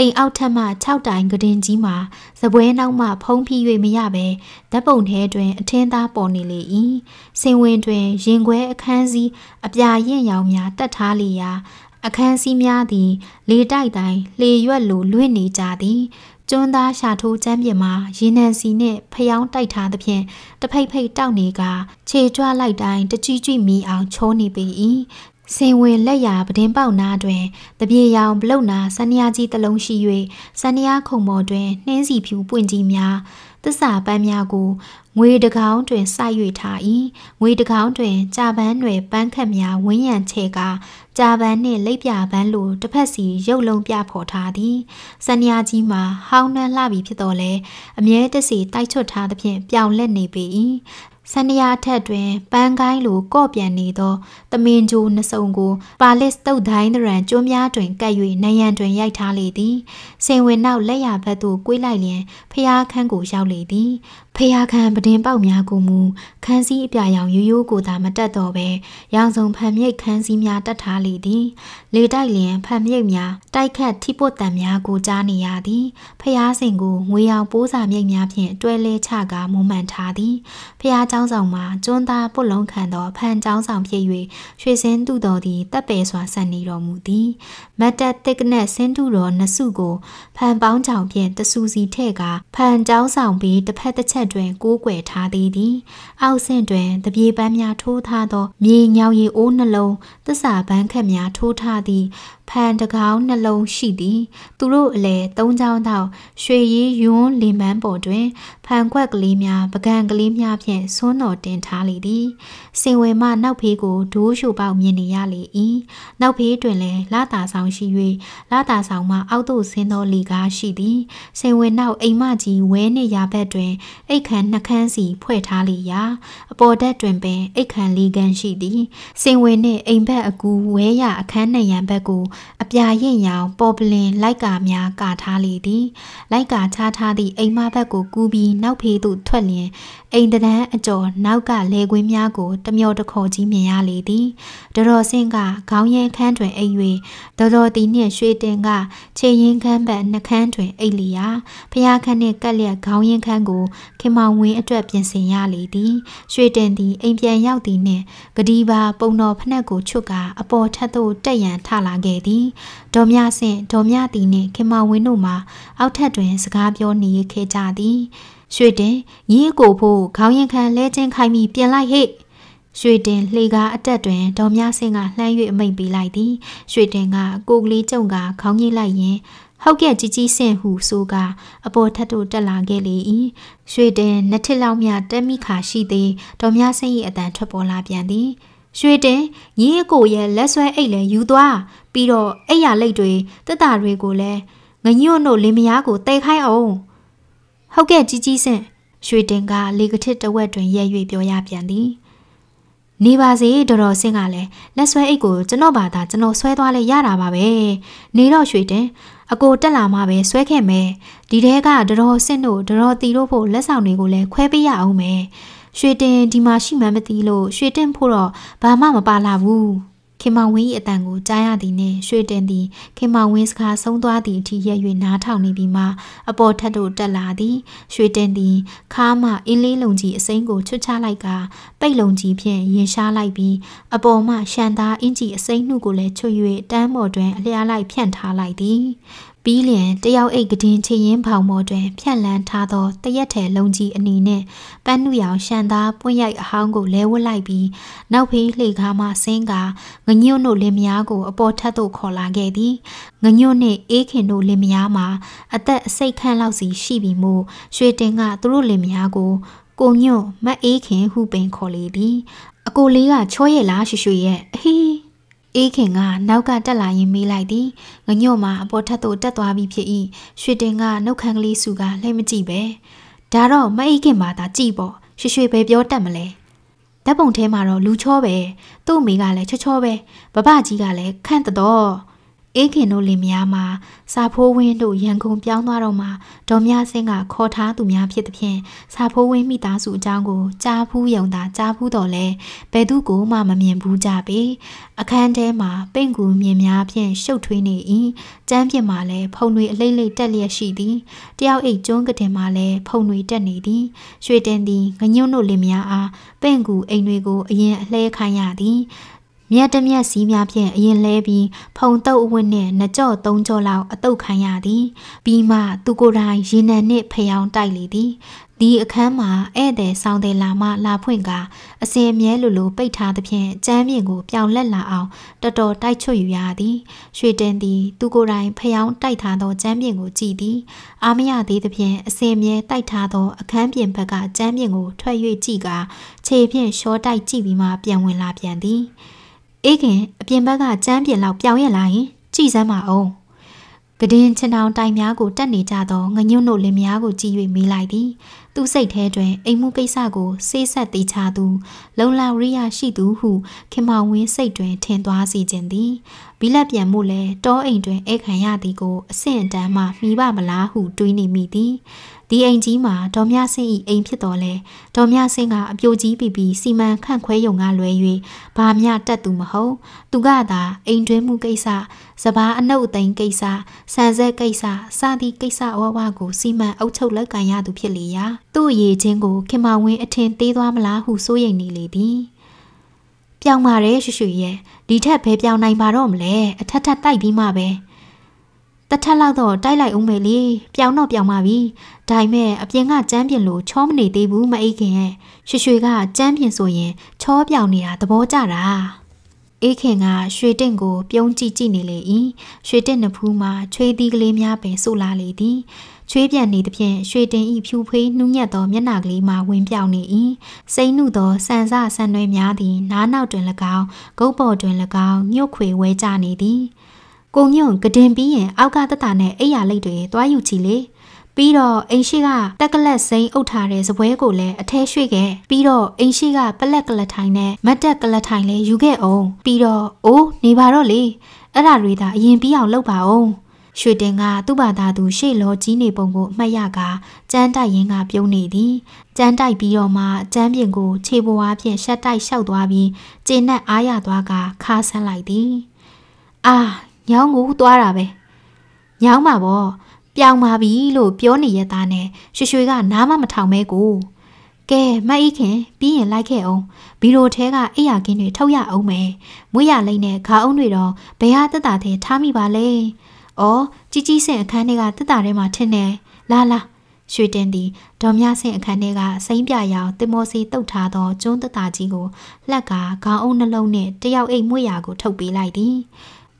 A: အိမ်အောက်ထပ်မှ6တိုင်ကတင်ကြီးမှာစပွဲနောက်မှဖုံးပြီး၍မရပဲဓာတ်ပုံထဲတွင် အထင်းသားပေါ်နေလေ၏စင်ဝင်တွင် ရင်ခွဲအခန်းစည်းအပြာရင့်ရောင်များတတ်ထားလျာအခန်းစည်းများသည် လေတိုက်တိုင်းလေရွက်လိုလွင့်နေကြသည်ကျွန်းသားရှာထိုးကျမ်းပြင်မှာရေနံစီနဲ့ဖျောင်းတိုက်ထားသဖြင့်တဖိတ်ဖိတ်တောက်နေကခြေကျွလိုက်တိုင်းတကြွကြွမီအောင်ချိုးနေပေ၏စင်ဝင်လက်ရာပဒင်းပေါက်နားတွင်တပြေရောင်ဘလုတ်နာဆန်နျာကြီးတလုံးရှိ၍ဆန်နျာခုံပေါ်တွင်နှင်းစီဖြူပွင့်ကြီးများသစ္စာပန်းများကိုငွေတကောင်းတွင်စိုက်၍ထား၏ငွေတကောင်းတွင်ကြာပန်းတွင်ပန်းခတ်များဝင်းရံချဲကကြာပန်းနှင့်လိပ်ပြပန်းလိုတစ်ဖက်စီရုပ်လုံးပြဖော်ထားသည်ဆန်နျာကြီးမှာဟောင်းနှမ်းလှပြီဖြစ်တော်လဲအမြဲတစေတိုက်ချွတ်ထားသဖြင့်ပြောင်လက်နေပေ၏ဆန္ဒရာထက်တွင်ပန်းကိုင်းလိုကော့ပြန်နေသောတမင်ဂျိုနှစုံကိုပါလစ်တုတ်တိုင်းတရန်ကျွန်းများတွင်ကပ်၍နယံတွင်ရိုက်ထားလေသည်စင်ဝင်နောက်လက်ရဘက်သို့ကွေးလိုက်လျင်ဖျားခန်းကိုရောက်လေသည်ဖျားခံပဒင်ပေါက်များကိုမူခန်းစည်းအပြရောင်ရိုးရိုးကိုသာမတက်တော့ပဲရောင်စုံဖန်မြိတ်ခန်းစည်းများတက်ထားလေသည် လေတိုက်လျင်ဖန်မြိတ်များတိုက်ခတ်ထိပွတ်တံများကိုကြားနေရသည်ဖျားစင်ကိုငွေရောင်ပိုးစာမြိတ်များဖြင့်တွဲလဲချကာမွမ်းမံထားသည်ဖျားเจ้าဆောင်မှာကျွန်းသားပုတ်လုံးခံသောဖန်เจ้าဆောင်ဖြစ်၍ရွှေစင်းသူတော်သည်တပ်ပယ်စွာဆန်နေတော်မူသည်မတ်တက်တစ်ကနက်စင်းသူတော်နှစုကိုဖန်ပေါင်းချောင်ဖြင့်တဆူစီထဲ့ကာဖန်เจ้าဆောင်ပြီးတစ်ဖက်တစ်ချက်တွင်ကိုးကွယ်ထားသေးသည်။အောက်ဆင့်တွင်တပြေပန်းများထိုးထားသော မြေညောင်ရည်အိုးနှလုံးသစ္စာပန်းခက်များထိုးထားသည့်ဖန်တကောင်းနှလုံးရှိသည် သူတို့အလဲသုံးချောင်းသောရွှေရည်ယွန်းလင်ပန်းပေါ်တွင် ဖန်ခွက်ကလေးများပကံကလေးများဖြင့်ဆွန်းတော်တင်ထားလေသည် စင်ဝယ်မနောက်ဖေးကိုဒိုးရှူပေါက်မြင်နေရလေ၏နောက်ဖေးတွင်လည်းလာတာဆောင်ရှိ၍လာတာဆောင်မှအောက်သို့ဆင်းသောလီကားရှိသည် စင်ဝယ်နောက်အိမ်မကြီးဝဲနေရာဘက်တွင် အိတ်ခမ်းနှခမ်းစီဖွဲ့ထားလေရာအပေါ်ဓာတ်တွင်ပင်အိတ်ခမ်းလီကန်ရှိသည် စင်ဝယ်နှင့်အိမ်ဘက်အကူဝဲရအခန်းနံရံဘက်ကိုအပြာရင့်ရောင်ပေါ်ပလင်လိုက်ကာများကာထားလေသည်လိုက်ကာချထားသည့်အိမ်မဘက်ကိုကူးပြီးနောက်ဖေးသို့ထွက်လျင်အိမ်တန်းအကျော်နောက်ကလေကွင်းများကိုတမျောတခေါ်ကြီးမြင်ရလေသည်ဒတော်စင်ကခေါင်းရန်ခန်းတွင်အိပ်၍ဒတော်တီနှင့် ရွှေတင်ကခြေရင်းခန်းဘက်နှခမ်းတွင်အိပ်လျာဖျားခန်းနှင့်ကက်လျက်ခေါင်းရန်ခန်းကိုခင်မောင်ဝင်းအတွက်ပြင်ဆင်ရလေသည်ရွှေတင်သည်အိမ်ပြန်ရောက်သည်နှင့်ဂဒီပါပုံတော်ဖနက်ကိုချွတ်ကအပေါ်ထက်သို့တက်ရန်ထလာခဲ့သည်ဒေါ်မြဆင့်ဒေါ်မြတီနှင့်ခင်မောင်ဝင်းတို့မှာ အောက်ထက်တွင်စကားပြောနေခဲ့ကြသည်ရွှေတင်ညီအကိုဖို့ခေါင်းရင်ခံလဲချင်းခိုင်းပြီးပြင်လိုက်ဟဲ့ရွှေတင်လှေကားအတက်တွင်ဒေါ်မြဆင်းကလှမ်း၍အမိန်ပေးလိုက်သည် ရွှေတင်ကကိုကလေးကြုံကခေါင်းညှိလိုက်ရင်ဟုတ်ကဲ့ជីជីဆင့်ဟုဆိုကအပေါ်ထက်တို့တက်လာခဲ့လေ၏ရွှေတင်နှစ်ထစ်လောက်မြတက်မိခါရှိသေးဒေါ်မြဆင်း၏အတန်ထွက်ပေါ်လာပြန်သည်ရွှေတင်ညီအကိုရဲ့လက်ဆွဲအိတ်လည်းယူသွားပြီးတော့အိတ်ရလက်တွေတက်တာတွေကိုလည်းငညွန့်တို့လင်မယားကိုတဲခိုင်းအောင်ဟုတ်ကဲ့ကြီးကြီးဆင့်ရွှေတင်က လေကထစ်တဝက်တွင်ရက်၍ပြောရပြန်သည်နေပါစေဒေါ်တော်ဆင့်ကလည်းလက်ဆွဲအိတ်ကိုကျွန်တော်ဘာသာကျွန်တော်ဆွဲသွားလဲရတာပါပဲနေတော့ရွှေတင်အကိုတက်လာမှပဲဆွဲခဲ့မယ်ဒီတဲကဒေါ်တော်ဆင့်တို့ဒေါ်တော်တီတို့ဖို့လက်ဆောင်တွေကိုလည်းခွဲပေးရအောင်မယ်ရွှေတင်ဒီမှာရှိမှမသိလို့ရွှေတင်ဖို့တော့ဘာမှမပါလာဘူးခင်မောင်ဝင်း၏အတန်ကိုကြားရသည်နှင့်ရွှေတင်သည်ခင်မောင်ဝင်းစကားဆုံးသွားသည့်အထိရက်၍နားထောင်နေပြီးမှအပေါ်ထက်သို့တက်လာသည်ရွှေတင်သည်ခါမှအင်းလေးလုံကြီးအစိမ်းကိုချွတ်ချလိုက်ကာပိတ်လုံကြီးဖြင့်ရင်ရှားလိုက်ပြီးအပေါ်မှရှန်သားအင်းကြီးအစိမ်းနှုကိုလည်းချွတ်၍တန်းပေါ်တွင်အလျားလိုက်ဖြန့်ထားလိုက်သည်ပြီးလျင်တယောက်အိတ်ကဒင်းချင်ရင်ဖောင်ပေါ်တွင် ဖြန့်လန်းထားသောတရက်ထဲလုံးကြီးအနီနှင့်ပန်းနုရောင်ရှန်သားပွင့်ရိုက်အဟောင်းကိုလဲဝတ်လိုက်ပြီးနောက်ဖေးလှေကားမှဆင်းကာငညွန့်တို့လင်မယားကို အပေါ်ထပ်သို့ခေါ်လာခဲ့သည်ငညွန့်နှင့်အေးခင်တို့လင်မယားမှာ အသက်အစိတ်ခန့်လောက်စီရှိပြီမို့ရွှေတင်ကသူတို့လင်မယားကိုကိုညွန့်မအေးခင်ဟုပင်ခေါ်လေသည် အကိုလေးကချောရဲ့လားရွှေရွှေရဲ့အဟီးအေးခင်ကနောက်ကတက်လာရင်မေးလိုက်သည်ငညော့မှာအပေါ်ထက်သို့တက်သွားပြီးဖြစ်၏ရွှေတင်ကနှုတ်ခမ်းကလေးစုကလှဲ့မကြည့်ပဲဒါတော့မအေးခင်ပါသာကြည့်ပေါ့ရွှေရွှေပဲပြောတတ်မလဲဓာတ်ပုံထဲမှာတော့လူချောပဲသူ့အမေကလည်းချောချောပဲဘဘကြီးကလည်းခန့်တတော်အေးခင်တို့လင်မယားမှာစာဖိုးဝင်းတို့ရန်ကုန်ပြောင်းသွားတော့မှဒေါ်မြဆင်းကခေါ်ထားသူများဖြစ်သဖြင့်စာဖိုးဝင်းမိသားစုအကြောင်းကိုကြားဖူးယုံတာကြားဖူးတော်လဲဘယ်သူကိုမှမမြင်ဘူးကြပေအခန်းထဲမှာပိန့်ကူမြင်များဖြင့်ရှုပ်ထွေးနေ၏ကျမ်းပြင်မှာလည်းဖုန်တွေအလိမ့်လိမ့်တက်လျက်ရှိသည်တယောက်အိတ်ကျွန်းကတင်မှာလည်းဖုန်တွေတက်နေသည်ရွှေတင်သည်ငညွန့်တို့လင်မယားအားပိန့်ကူအိမ်တွေကိုအရင်အလှဲခိုင်းရသည်မြက်တမျက်စီးများဖြင့်အရင်လဲပြီးဖုံတုပ်အဝတ်နှင့်နှစ်ကြော့သုံးကြော့လောက်အတုပ်ခံရသည်ပြီးမှသူကိုယ်တိုင်ရေနံနှင့်ဖျောင်းတိုက်လေသည်ဒီအခန်းမှာဧည့်သည်ဆောင်တယ်လာမှလာဖွင့်ကာအစင်အမြဲလိုလိုပိတ်ထားသဖြင့်ကျမ်းမြင့်ကိုပြောင်လက်လာအောင် တတော်တိုက်ချွတ်ယူရသည် ရွှေတင်သည်သူကိုယ်တိုင်ဖျောင်းတိုက်ထားသောကျမ်းမြင့်ကိုကြည်သည်အာမရသေးသဖြင့်အစင်အမြဲတိုက်ထားသော အခန်းပြင်ဘက်ကကျမ်းမြင့်ကိုထွက်၍ကြည်ကာခြေဖြင့်ရှောတိုက်ကြည့်ပြီးမှပြန်ဝင်လာပြန်သည်။အေးခင်အပြင်ဘက်ကကြမ်းပြင်လောက်ပြောင်းရက်လာရင်ကြည်စမ်းပါအောင်ကဒင်းချင်တောင်တိုင်များကိုတက်နေကြသောငညွန့်တို့လင်များကိုကြည့်၍မေးလိုက်သည်သူစိတ်ထဲတွင်အိမ်မှုကိစ္စကိုဆေးဆက်သေးချသူလုံလဝရိယရှိသူဟုခင်မောင်ဝင်းစိတ်တွင် ထင်သွားစေခြင်းသည်ဘီလက်ပြန်မှုလည်းတောအိမ်တွင်ဧခံရသည်ကိုအဆင့်အတန်းမှမိပါမလားဟု တွေးနေမိသည်ဒီအိမ်ကြီးမှာဒေါ်မြဆင်း၏အိမ်ဖြစ်တော်လဲဒေါ်မြဆင်းကအပြိုကြီးပြီးပြီးစီမံခန့်ခွဲယုံကလွဲ၍ဘာမျှတက်သူမဟုတ်သူကသာအိမ်တွင်းမှုကိစ္စစပားအနှုတ်အသိမ်းကိစ္စဆန်ဆက်ကိစ္စစသည့်ကိစ္စဝဝကိုစီမံအုပ်ချုပ်လက်ခံရသူဖြစ်လေရာသူ့အရေးချင်းကို ခင်မဝင်းအထင်သေးသွားမလားဟုစိုးရိမ်နေလေသည်ပြောင်းပါတယ်ရွှေရွှေရဲ့ဒီထက်ဘယ်ပြောင်းနိုင်ပါတော့မလဲအထက်ထက်တိုက်ပြီးမှပဲ။တထက်လောက်တော့တိုက်လိုက်ဦးမယ်လေပြောင်တော့ပြောင်ပါပြီဒါပေမဲ့အပြင်ကကြမ်းပြင်လို့ချောမနေသေးဘူးမအိတ်ခင်ရဲ့ရွှေရွှေကကြမ်းပြင်ဆိုရင်ချောပြောင်နေတာသဘောကျတာအေးခင်ကရွှေတင့်ကိုပြုံးကြည့်ကြည့်နေလေ၏ရွှေတင့်နဖူးမှာချွေးသီးကလေးများပင်ဆုလာလေသည်ချွေးပြန်နေသဖြင့်ရွှေတင်ဤဖြူဖွေးနှူးညက်သော မျက်နှာကလေးမှဝင်ပြောင်နေ၏စိမ့်နုသောဆန်ဆဆန်နွဲများသည်နားနောက်တွင်၎င်းဂုတ်ပေါ်တွင်၎င်းညှို့ခွေဝဲကြနေသည်ကိုညွန့်ကဒင်ပြီးရင်အောက်ကတတနဲ့အိယာလိတ်တွေသွားယူချီလေပြီးတော့အိမ်ရှိကတက်ကလက်စိမ့်အုပ်ထားတဲ့ဇပွဲကိုလည်းအထဲရွှေ့ခဲ့ပြီးတော့အိမ်ရှိကပလက်ကလက်ထိုင်နဲ့မတ်တက်ကလက်ထိုင်လည်းယူခဲ့အောင်ပြီးတော့အိုးနေပါတော့လေအဲ့ဒါတွေသာအရင်ပြီးအောင်လုပ်ပါအောင်ရွှေတင်က သူ့ဘာသာသူရှေ့လောကြီးနေပုံကိုအမှတ်ရကကြမ်းတိုက်ရင်က ပြုံးနေသည်ကြမ်းတိုက်ပြီးတော့မှကြမ်းပြင်ကိုခြေပေါ်အားဖြင့်ရှက်တိုက်လျှောက်သွားပြီးကျေနပ်အားရသွားကခါဆန်းလိုက်သည်အာညောင်းကိုသွားတာပဲညောင်းပါဗောပြောင်ပါပြီလို့ပြောနေရသားနဲ့ရွှေရွှေကနားမမထောင်မဲကိုကဲမအိခင်ပြီးရင်လိုက်ခဲ့အောင်ဘီလိုထဲကအိယာကင်းတွေထုတ်ရအောင်မယ်မွေးရလိမ့်နဲ့ခါအုံးတွေတော့ဘယ်ဟာတက်တာထဲထားမိပါလဲဩជីជីဆင်အခန်းထဲကတက်တာထဲမှာထင်းနေလာလာရွှေတင်သည်ဒေါ်မြဆင်အခန်းထဲကစိမ့်ပြရောင်တင်မောစီတုတ်ထားသောကျွန်းတက်တာကြီးကိုလှက်ကခေါင်းအုံးနှလုံးနှင့်တယောက်အိတ်မွေ့ရာကိုထုတ်ပေးလိုက်သည်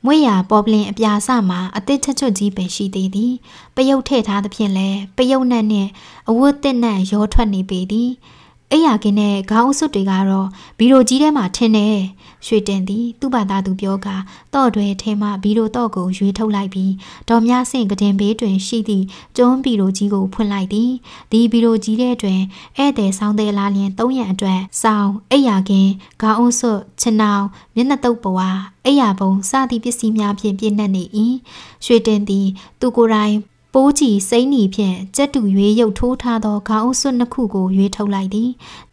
A: မွေရာပေါ်ပလင်အပြာစမှာအသစ်ချက်ချွတ်ကြီးပဲရှိသေးသည်ပယုတ်ထည့်ထားသဖြင့်လဲပယုတ်နှက်နှင့်အဝတ်သစ်နှက်ရောထွက်နေပေသည်။အိယာကင်းနဲ့ခေါင်းအုပ်တွေကတော့ဘီရိုကြီးထဲမှာထင်းနေရွှေတင်သည် သူ့ဘာသာသူပြောကာတော့တွင်ထဲမှဘီရိုတော့ကိုရွေးထုတ်လိုက်ပြီးတော်များဆင့်ကတင်ဘေးတွင် ရှိသည့်ကျုံးဘီရိုကြီးကိုဖွင့်လိုက်သည်ဒီဘီရိုကြီးထဲတွင်ဧည့်သည်ဆောင်းသည်လာလျင်၃ရံအတွက်ဆောင်းအိယာကင်းခေါင်းအုပ်ချနောင်မျက်နှာတုပ်ပွားအိယာဘုံစသည့်ပစ္စည်းများဖြင့်ပြည့်နှက်နေ၏ရွှေတင်သည်သူကိုယ်တိုင်ပိုးကြီးစိမ့်နီဖြင့်ကြက်တူရွေးရုပ်ထိုးထားသောခေါင်းအုပ်စွပ်နှစ်ခုကိုရွေးထုတ်လိုက်သည်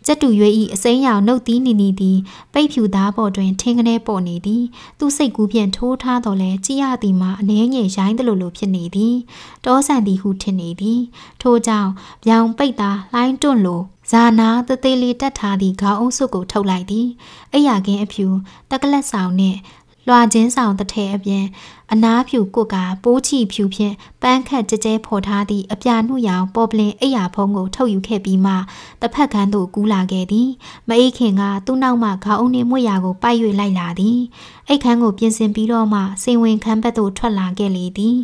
A: ကြက်တူရွေး၏အစိမ်းရောင်နှုတ်သီးနီနီသည် ပိတ်ဖြူသားပေါ်တွင်ထင်းကနေပေါ်နေသည်သူစိတ်ကူးဖြင့်ထိုးထားတော်လဲကြည်ရသည်မှာအနှဲငယ်ရိုင်းသလိုလိုဖြစ်နေသည်တောဆန်သည်ဟုထင်နေသည်ထို့ကြောင့်ဗျောင်ပိတ်သားလှိုင်းတွန့်လိုဇာနာတသေးလေးတက်ထားသည့်ခေါင်းအုပ်စုကိုထုတ်လိုက်သည်အိယာကင်းအဖြူတက်ကလက်ဆောင်နှင့်လွှာချင်းဆောင်တစ်ထည်အပြင်အနားဖြူကုတ်ကပိုးချီဖြူဖြင့်ပန်းခတ်ကြဲကြဲဖော်ထားသည့်အပြာနှုတ်ရောင်ပေါ်ပလင်အိယာဖုံးကို ထုတ်ယူခဲ့ပြီးမှတစ်ဖက်ခန်းသို့ကူးလာခဲ့သည်မအိခင်က သူ့နောက်မှခေါင်းအုံးနှင့်မွေရာကိုပိုက်၍လိုက်လာသည်အိတ်ခန်းကိုပြင်ဆင်ပြီးတော့မှစိန်ဝင်ခန်းဘက်သို့ထွက်လာခဲ့လေသည်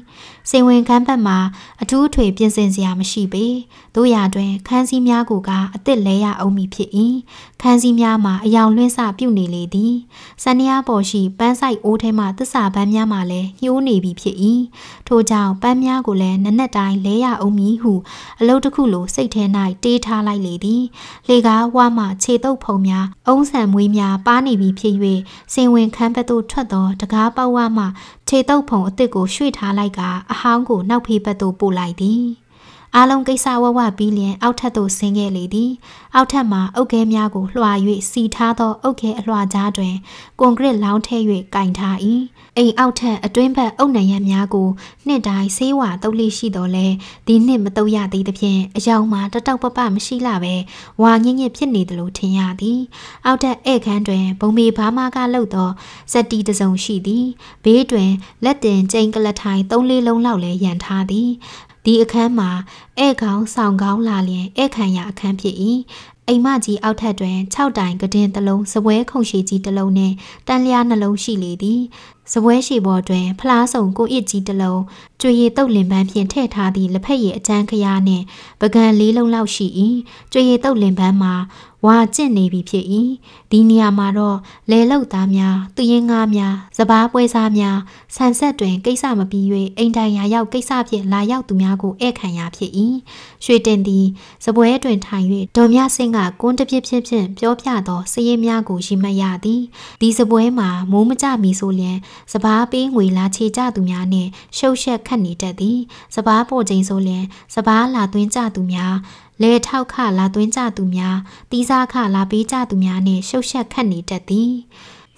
A: စိန်ဝင်ခန်းဘက်မှာအထူးထွေပြင်ဆင်စရာမရှိပေတို့ရာတွင်ခန်းစည်းများကိုကအစ်စ်လဲရအောင်မီဖြစ်၏ခန်းစည်းများမှာအယောင်လွှင့်စပြုတ်နေလေသည်ဆန်ရပေါ်ရှိပန်းဆိုင်အိုးထဲမှသစ္စာပန်းများမှာလည်းညှိုးနေပြီဖြစ်၏ထို့ကြောင့်ပန်းများကိုလည်းနနက်တိုင်းလဲရအောင်မည်ဟုအလုတ်တစ်ခုလိုစိတ်ထဲ၌တေးထားလိုက်လေသည်လေကားဝမှခြေတုပ်ဖုံများအုံးဆံမွေးများပါနေပြီဖြစ်၍စင်ဝင်ခန်းဘက်သို့ထွက်သောတကားပေါက်ဝမှခြေတုပ်ဖုံအစ်စ်ကိုရွှေ့ထားလိုက်ကအဟောင်းကိုနောက်ဖေးဘက်သို့ပို့လိုက်သည်အားလုံးကိစ္စဝဝပြီးလျင်အောက်ထပ်သို့ဆင်းခဲ့လေသည် အောက်ထပ်မှာအုတ်ခဲများကို လွှာ၍စီထားသောအုတ်ခဲအလွှာကြားတွင် ကွန်ကရစ်လောင်းထည့်၍ကင်ထား၏အိမ်အောက်ထပ်အတွင်းဘက်အုတ်နံရံများကို နှစ်တိုင်းဆေးဝါတုပ်လိရှိတော်လဲဒီနှစ်မတုပ်ရသေးသဖြင့်အယောင်မှာတတောက်ပပမရှိလာပဲဝါငင်းငင်းဖြစ်နေသလိုထင်ရသည် အောက်ထပ်ဧကန်းတွင်ဘုံမေဘာမကလှုပ်သောစက်တီတစုံရှိသည်ဘေးတွင် လက်တင်ကျိန်ကလထိုင်၃လေးလုံးလောက်လဲရန်ထားသည်ဒီအခန်းမှာဧကောင်းဆောင်ကောင်းလာလျင်ဧခံရအခန်းဖြစ်၏အိမ်မကြီးအောက်ထပ်တွင်6တိုင်ကဒင်တစ်လုံးစပွဲခုံရှိကြီးတစ်လုံးနှင့်တန်လျားနှလုံးရှိလေသည်စပွဲရှိပေါ်တွင်ဖလားစုံကိုအစ်ကြီးတစ်လုံးကျွေရည်တုတ်လင်ပန်းဖြင့်ထည့်ထားသည့်လက်ဖက်ရည်အကျန်းခရားနှင့် ပကံလေးလုံးလောက်ရှိ၏ကျွေရည်တုတ်လင်ပန်းမှာဝါကျင့်နေပြီဖြစ်၏ဒီနေရာမှာတော့လေလောက်သားများသူရင်ငါများစပားပွဲစားများဆန်ဆက်တွင်ကိစ္စမပြီး၍အိမ်တိုင်ရာရောက်ကိစ္စဖြင့်လာရောက်သူများကိုဧည့်ခံရာဖြစ်၏ရွှေတင်သည်စပွဲတွင်ထိုင်၍ဒေါ်မြစင်းကကွန်းတစ်ပြစ်ဖြင့်ဖြင့်ပြောပြသောစည်ရင်များကိုရီမတ်ရသည်ဒီစပွဲမှာမိုးမကြမီဆိုလျင်စပားပေးငွေလာချေကြသူများနှင့်ရှုပ်ရှက်ခတ်နေတတ်သည်စပားပို့ချိန်ဆိုလျင်စပားလာသွင်းကြသူများလဲထောက်ခလာသွင်းကြသူများတီးစားခလာပေးကြသူများနဲ့ရှုပ်ရှက်ခတ်နေတတ်သည်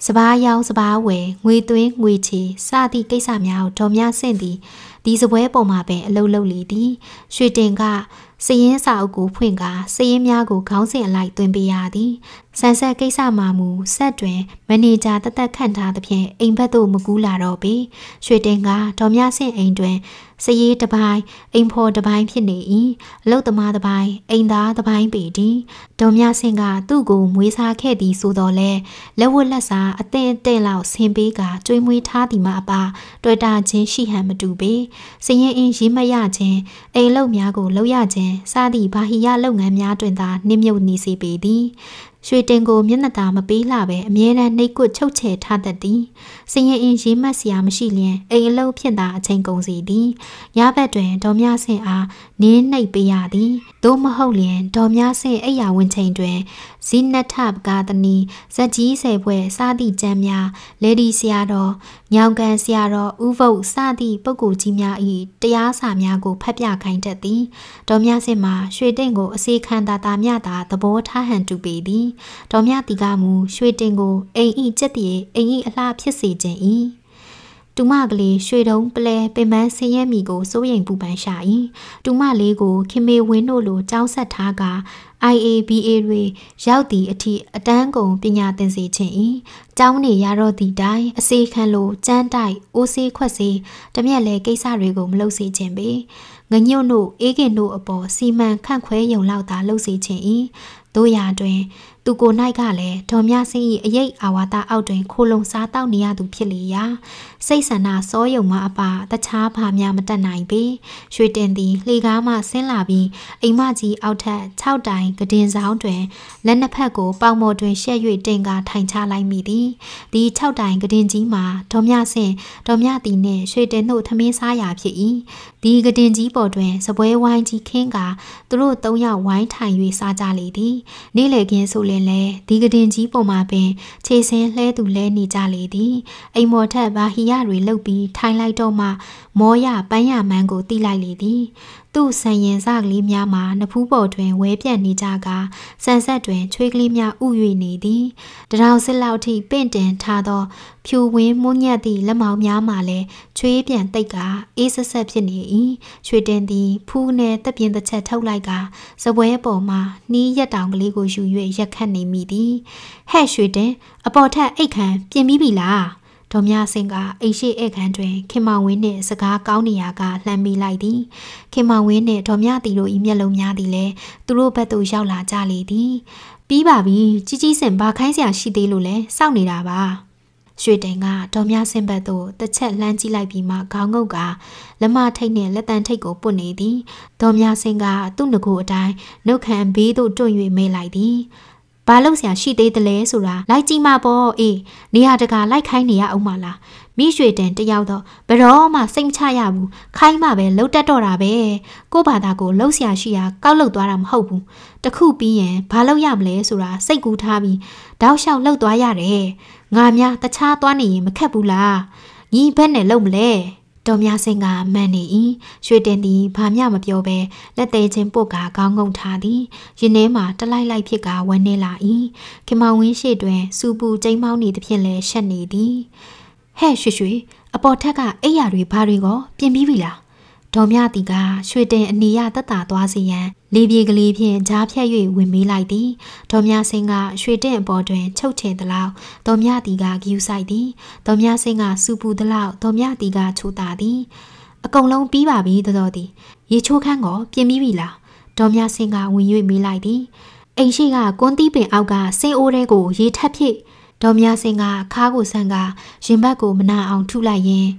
A: စပားရောင်းစပားဝယ်ငွေသွင်းငွေချေစသည့်ကိစ္စများကိုဒေါ်မြဆင့်သည်ဒီစပွဲပေါ်မှာပဲအလုပ်လုပ်လေသည်ရွှေတင်ကစည်ရင်စာအုပ်ကိုဖွင့်ကာစည်ရင်များကို ခေါင်းစဉ်အလိုက်သွင်းပေးရသည်ဆန်ဆက်ကိစ္စမှာမူဆက်တွင်မန်နေဂျာတသက်ခန့်ထားသဖြင့်အိမ်ဘက်သို့မကူးလာတော့ပေရွှေတင်ကဒေါ်မြဆင့်အိမ်တွင်စရေးတစ်ပိုင်းအိမ်ဖော်တစ်ပိုင်းဖြစ်နေ၏အလုတ်သမားတစ်ပိုင်းအိမ်သားတစ်ပိုင်းပေသည်ဒေါ်မြဆင်က သူ့ကို မွေးစားခဲ့သည်ဆိုတော့လဲလက်ဝတ်လက်စားအသင်အသင်လောက်ဆင်ပေးကကြွေးမွေးထားသည်မှာအပါ တွေ့တာချင်းရှိဟန်မတူပေစရင်အင်းရေးမရခြင်းအိမ်လုတ်များကိုလောက်ရခြင်းစသည့်ဘာဟီယလုပ်ငန်းများတွင်သာနှိမ့်မြုပ်နေစေပေသည်ရွှေတင်ကိုမျက်နှာသာမပေးလှပဲအမြဲတမ်းနှိတ်ကွချုပ်ချယ်ထားတတ်သည်စရင်အင်းရေးမှတ်စရာမရှိလျင်အိမ်အလုံးဖြစ်သာအချိန်ကုန်စီသည်ညဘက်တွင်ဒေါ်မြဆင့်အားနင်းနှိပ်ပေးရသည်သို့မဟုတ်လျင်ဒေါ်မြဆင့်အိယာဝင်ချိန်တွင်ဇိနတ်ထပကာသနီဇက်ကြီးဆယ်ဘွဲစသည့်ကျမ်းများလေဒီဆရာတော်ညောင်ကန်ဆရာတော်ဥပုပ်စသည့်ပုဂ္ဂိုလ်ကြီးများ၏တရားစာများကိုဖတ်ပြခိုင်းတတ်သည်ဒေါ်မြဆင့်မှာရွှေတင့်ကိုအစီခံသာသာမြသာသဘောထားဟန်တူပေသည်ဒေါ်မြတီကမူရွှေတင်ကိုအိမ်ဤကြက်တည်းအိမ်ဤအလှဖြစ်စေခြင်းဤတူမကလေးရွှေတုံးပလဲပင်မဆင်းရဲမိကိုစိုးရိမ်ပူပန်ရှာ၏တူမလေးကိုခင်မေဝင်းတို့လိုကြောင်းဆက်ထားက IABA တွေရောက်သည့်အထိအတန်းကုန်ပညာသင်စေခြင်း၏ကျောင်းနေရတော့သည့်တိုင် အစီခံလိုကြမ်းတိုက်အိုးစေးခွက်စေးတမျက်လဲကိစ္စတွေကိုမလုပ်စေခြင်းပေငညွန့်တို့အေးကင်တို့အပေါ်စီမံခန့်ခွဲယုံလောက်သာလုပ်စေခြင်း၏တို့ရာတွင်သူကို၌ကလည်းဒေါ်မြစင်း၏အရေးအာဝါဒအောက်တွင်ခိုလုံစားတောက်နေရသူဖြစ်လေရာစိတ်ဆန္ဒစောယုံမှအပါတခြားဘာများမတတ်နိုင်ပေရွှေတင်သည်လှေကားမှဆင်းလာပြီးအိမ်မကြီးအောက်ထက်6တိုင်ကတင်ဆောင်တွင်လက်နှစ်ဖက်ကိုပေါင်မော်တွင် ရှက်၍တင်ကာထိုင်ချလိုက်မိသည်ဒီ6တိုင်ကတင်ကြီးမှာဒေါမြဆင်ဒေါမြတီနှင့်ရွှေတင်တို့ထမင်းစားရာဖြစ်၏ဒီကတင်ကြီးပေါ်တွင်စပွဲဝိုင်းကြီးခင်းကာသူတို့သုံးယောက်ဝိုင်းထိုင်၍စားကြလေသည်နေ့လေခင်းဆိုလင်လဲဒီကတင်ကြီးပေါ်မှာပင်ခြေဆင်းလှဲသူလဲနေကြလေသည်အိမ်မော်ထက်ဘာဟီယာတွေလှုပ်ပြီးထိုင်လိုက်တော့မှမောရပန်းရမန်းကိုတိလိုက်လေသည်သူ့ဆန်ရင်စကလေးများမှာနဖူးပေါ်တွင်ဝဲပြတ်နေကြကဆန်ဆက်တွင်ချွေးကလေးများဥ၍နေသည်တရောင်စစ်လောက်ထိပင့်တင်ထားသောဖြူဝင်းမွညက်သည့်လက်မောင်းများမှာလည်းချွေးပြန်တိတ်ကအေးဆက်ဆက်ဖြစ်နေ၏ချွေတင်သည်ဖူးနှင့်တက်ပြင်းတစ်ချက်ထုတ်လိုက်ကစပွဲပေါ်မှာနှီးရက်တောင်ကလေးကိုယူ၍ရက်ခတ်နေမိသည်ဟဲ့ရွှေတင်အပေါ်ထက်အိတ်ခံပြင်ပြီးပြီလားဒေါ်မြစင်ကအိရှိဧကန်တွင်ခင်မောင်ဝင်းနှင့်စကားကောင်းနေရာကလှမ်းမိလိုက်သည်ခင်မောင်ဝင်းနှင့်ဒေါ်မြတီတို့၏မျက်လုံးများသည်လည်းသူတို့ဘက်သို့ရောက်လာကြလေသည်ပြီးပါပြီជីជីစင်ဘာခိုင်းစရာရှိသေးလို့လဲစောင့်နေတာပါရွှေတိန်ကဒေါ်မြဆင်းဘက်သို့တစ်ချက်လှမ်းကြည့်လိုက်ပြီးမှခေါင်းငုပ်ကလက်မထိတ်နဲ့လက်တန်ထိတ်ကိုပွတ်နေသည်ဒေါ်မြဆင်းကသူ့ငကိုအတိုင်းနှုတ်ခမ်းဘေးသို့တွန့်၍မေးလိုက်သည်ဘာလို့ဆရာရှိသေးတယ်လဲဆိုတာလိုက်ကြည့်မှပေါ့အေးနေရာတကာလိုက်ခိုင်းနေရအောင်မလားမိရွှေတန်တယောက်တော့ဘရောမှစိတ်မချရဘူးခိုင်းမှပဲလှုပ်တတ်တော့တာပဲကို့ဘာသာကိုလှုပ်ဆရာရှိရာကောက်လှုပ်သွားတာမဟုတ်ဘူးတခုပြီးရင်ဘာလှုပ်ရမလဲဆိုတာစိတ်ကူးထားပြီးတောက်လျှောက်လှုပ်သွားရတယ်ငါများတခြားသွားနေရင်မခက်ဘူးလားညီဘက်နဲ့လှုပ်မလဲတော်များစင်ကမှန်နေ၏ရွှေတင်သည်ဘာမျှမပြောဘဲလက်သေးချင်းပုတ်ကခေါင်းငုံထားသည်ရင်ထဲမှာ တလိုက်လိုက်ဖြစ်ကဝန်းနေလာ၏ခင်မောင်ဝင်းရှိတွင်စူပူကျိမ်းမောင်းနေသည်ဖြင့်လဲရှက်နေသည်ဟဲ့ရွှေရွှေအပေါ်ထက်ကအိယာတွေဘာတွေကိုပြင်ပြီးပြီလားဒေါ်မြသည်ကရွှေတင်အနေရတက်တာသွားစီရန်လေပြေကလေးဖြင့်ကြားဖြတ်၍ဝင်မေးလိုက်သည်ဒေါ်မြစင်းကရွှေတင်အပေါ်တွင်ချုပ်ချယ်သလောက်ဒေါ်မြသည်ကဂယူဆိုင်သည်ဒေါ်မြစင်းကစူပူသလောက်ဒေါ်မြသည်ကချိုတာသည်အကုန်လုံးပြီးပါပြီတော်တော်သည် ရေချိုးခန်းကိုပြင်ပြီးပြီလားဒေါ်မြစင်းကဝင်၍မေးလိုက်သည်အိမ်ရှိကကွန်တီးပင်အောက်ကစင်းအိုးတဲကို ရေထက်ဖြည့်ဒေါ်မြစင်းကခါးကိုဆန်ကရင်ဘတ်ကိုမနာအောင်ထုလိုက်ရင်း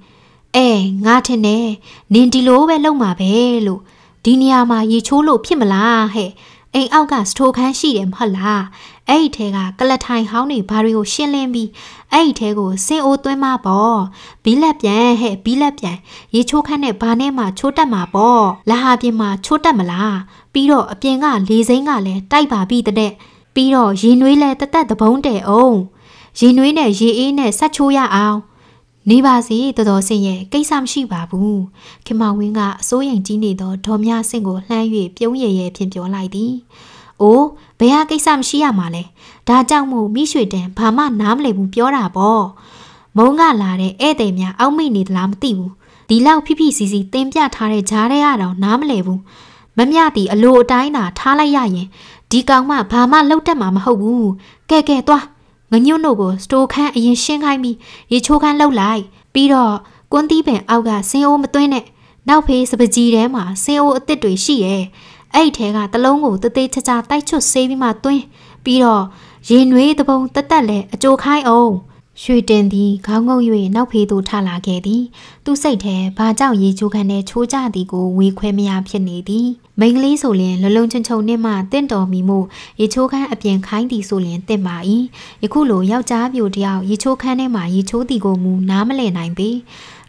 A: အဲငါထင်တယ်နင်ဒီလိုပဲလုပ်မှာပဲလို့ဒီနေရာမှာရေချိုးလို့ဖြစ်မလားဟဲ့အိမ်အောက်ကစထိုခန်းရှိတယ်မဟုတ်လားအဲ့ဒီထဲကကလထိုင်ဟောင်းတွေဘာတွေကိုရှင်းလင်းပြီးအဲ့ဒီထဲကိုစင်အိုးသွင်းမှာပေါ့ဘီလက်ပြန်ဟဲ့ဘီလက်ပြန်ရေချိုးခန်းနဲ့ဘာနဲ့မှချိုးတက်မှာပေါ့လာဟာပြင်မှာချိုးတက်မလားပြီးတော့အပြင်ကလေစိမ်းကလည်းတိုက်ပါပြီတဲ့ပြီးတော့ရင်နွေးလဲတသက်သဘုံတဲ့အောင်ရင်နွေးနဲ့ရေအေးနဲ့ဆက်ချိုးရအောင်နေပါစေတော်တော်ဆင်ရဲ့ကိစ္စမရှိပါဘူးခင်မဝင်းကအစိုးရင်ကြီးနေသောဒေါ်မြဆင့်ကိုလှမ်း၍ပြုံးရရဖြင့်ပြောလိုက်သည်။အိုးဘယ်ဟာကိစ္စမရှိရမှာလဲ။ဒါကြောင့်မို့မိရွှေတန်ဘာမှနားမလည်ဘူးပြောတာပေါ့။မုံကလာတဲ့ဧည့်သည်များအောက်မေ့နေသလားမသိဘူး။ဒီလောက်ဖိဖိစီစီတင်ပြထားတဲ့ကြားထဲရတော့နားမလည်ဘူး။မမြတီအလိုအတိုင်းသာထားလိုက်ရရင်ဒီကောင်မှဘာမှလောက်တတ်မှာမဟုတ်ဘူး။ကဲကဲသွား။ညွန့်တို့ကိုစတိုခန်းအရင်ရှင်းခိုင်းပြီးရေချိုးခန်းလှုပ်လိုက်ပြီးတော့ကွန်းတီးပင်အောက်ကဆင်းအိုးမသွင်းနဲ့နောက်ဖေးစပကြီးထဲမှာဆင်းအိုးအစ်စ်တွေရှိရဲ့အဲ့ထဲကတလုံးကိုတသေးချာချာတိုက်ချွတ်ဆေးပြီးမှသွင်းပြီးတော့ရေနွေးတပုံတတ်တတ်လဲအကြိုခိုင်းအောင်ရွှေတင်သည်ခေါင်းငုံ၍နောက်ဖေးသို့ထလာခဲ့သည် သူစိတ်ထဲဘာကြောင့်ရေချိုးခန်းထဲချိုးကြသည်ကိုဝေခွဲမရဖြစ်နေသည်မိန်းကလေးဆိုလျင်လုံလုံချုံချုံနဲ့မှတင့်တော်မီမှုရေချိုးခန်းအပြင်ခိုင်းသည်ဆိုလျင်တင့်ပါ၏ယခုလိုယောက်ျားပြိုတယောက်ရေချိုးခန်းထဲမှာရေချိုးသည်ကိုမူနားမလည်နိုင်ပေ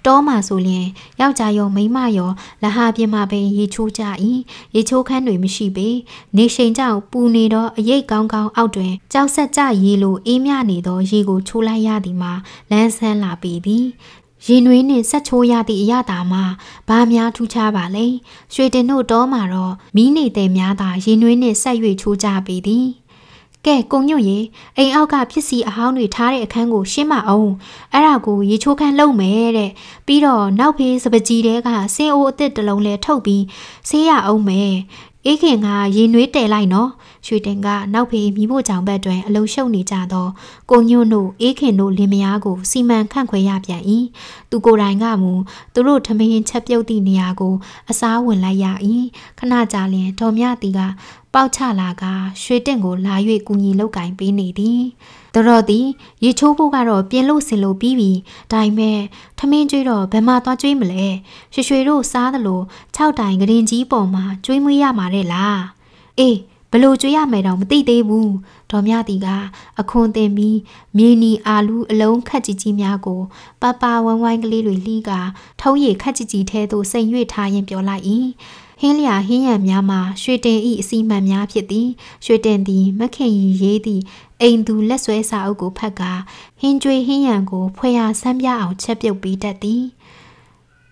A: တောမှာဆိုလျင်ယောက်ျားရောမိန်းမရောလဟာပြင်မှာပင်ရေချိုးကြ၏ရေချိုးခန်းတွေမရှိပေနေရှိန်ကြောင့်ပူနေသောအရိပ်ကောင်းကောင်းအောက်တွင်ကြောက်ဆက်ကြရေလိုအေးမြနေသောရေကိုချိုးလိုက်ရသည်မှာလန်းဆန်းလာပေသည်ရင်နွေးနှင့်ဆက်ချိုးရသည့်အရာသာမှာဘာများထူးခြားပါလဲရွှေတင်တို့တောမှာတော့မီးနေတဲ့များသာရင်နွေးနှင့်ဆက်၍ချိုးကြပေသည်ကဲကုံညွတ်ရေအိမ်အောက်ကဖြစ်စီအဟောင်းတွေထားတဲ့အခန်းကိုရှင်းမအောင်အဲ့ဒါကိုရေချိုးခန်းလုပ်မယ်တဲ့ပြီးတော့နောက်ဖေးစပကြီးတဲကဆင်းအိုးအစ်စ်တစ်လုံးလဲထုတ်ပြီးဆေးရအောင်မယ်အေးခင်ကရေနွေးတယ်လိုက်နော်ရွှေတင်ကနောက်ဖေးမိဖို့ကြောင့်ဘက်တွင်အလုံးရှုံနေကြသောကိုညွန့်တို့အေးခင်တို့လင်မယားကိုစီမံခန့်ခွဲရပြန်၏သူကိုယ်တိုင်ကမူသူတို့ထမင်းချက်ပြုတ်သည့်နေရာကို အစားဝင်လိုက်ရ၏ခဏကြာလျင်ဒေါ်မြတီကပေါက်ချလာက ရွှေတင့်ကိုလာ၍ကူညီလောက်ကင်ပေးနေသည်တတော်သည်ရေချိုးဖို့ကတော့ပြင်လို့ဆင်လို့ပြီးပြီဒါပေမဲ့ထမင်းကျွေးတော့ဘယ်မှသွားကျွေးမလဲရွှေရွှေတို့စားသလို၆တိုင်ဂရင်ကြီးပေါ်မှာကျွေးမွေးရမှာတဲ့လားအေးဘလို့ကြွေးရမယ်တော့မသိသေးဘူးဒေါ်မြတီကအခွန်တင်ပြီးမြေနီအာလူအလုံးခက်ကြီးကြီးများကို ပပဝိုင်းဝိုင်းကလေးတွေလှီးကထုံးရည်ခက်ကြီးကြီးထဲသို့စိန်၍ထားရင်ပြောလိုက်၏ဟင်းလျာဟင်းရံများမှာရွှေတင်ဤအစီမံများဖြစ်သည်ရွှေတင်သည် မခင်ရီရေးသည့်အိမ်သူလက်ဆွဲစာအုပ်ကိုဖတ်ကဟင်းကြွေဟင်းရံကိုဖွဲရဆန်းပြအောင်ချက်ပြုတ်ပြီးတတ်သည်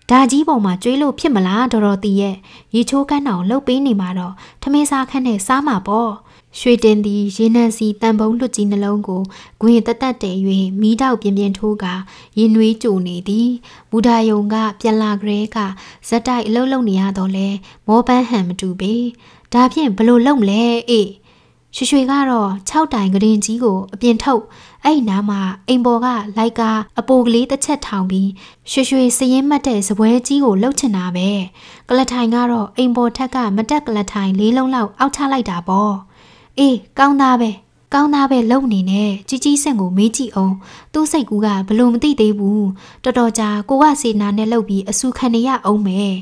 A: ။ဒါကြီးပေါ်မှာကျွေးလို့ဖြစ်မလားဒေါ်တော်တီရဲ့ရေချိုးကန်းတော်လှုပ်ပေးနေမှာတော့ထမင်းစားခန့်နဲ့စားမှာပေါ့။ရွှေတင်သည်ရေနံစီတန်ပုံးလွတ်ကြီးနှလုံးကိုဂွင်တက်တက်တဲ၍မိတော့ပြင်းပြင်းထိုးကရင်နွေးကြုံနေသည်။ဘုဒ္ဓယုံကပြန်လာကလေးကဇက်တိုက်အလုံးလုံးနေရတော့လဲမောပန်းဟန်မတူပေ။ဒါဖြင့်ဘလို့လုံးမလဲအေးရွှေရွှေကတော့6တိုင်ဂရင်ကြီးကို အပြင်ထုတ်အဲ့နားမှာအိမ်ပေါ်ကလိုက်ကာအပိုကလေးတစ်ချက်ထောင်ပြီးရွှေရွှေစရင်မှတ်တဲ့စပွဲကြီးကိုလှုပ်ချင်တာပဲကလထိုင်ကတော့အိမ်ပေါ်ထက်ကမတက်ကလထိုင်လေးလုံးလောက်အောက်ချလိုက်တာပေါ့အေးကောင်းသားပဲကောင်းသားပဲလုံနေနဲ့ជីជីစင်ကိုမေးကြည့်အောင်သူ့စိတ်ကူးကဘလို့မသိသေးဘူးတော်တော်ကြာကိုကစေနာနဲ့လှုပ်ပြီးအဆူခံနေရအောင်မယ်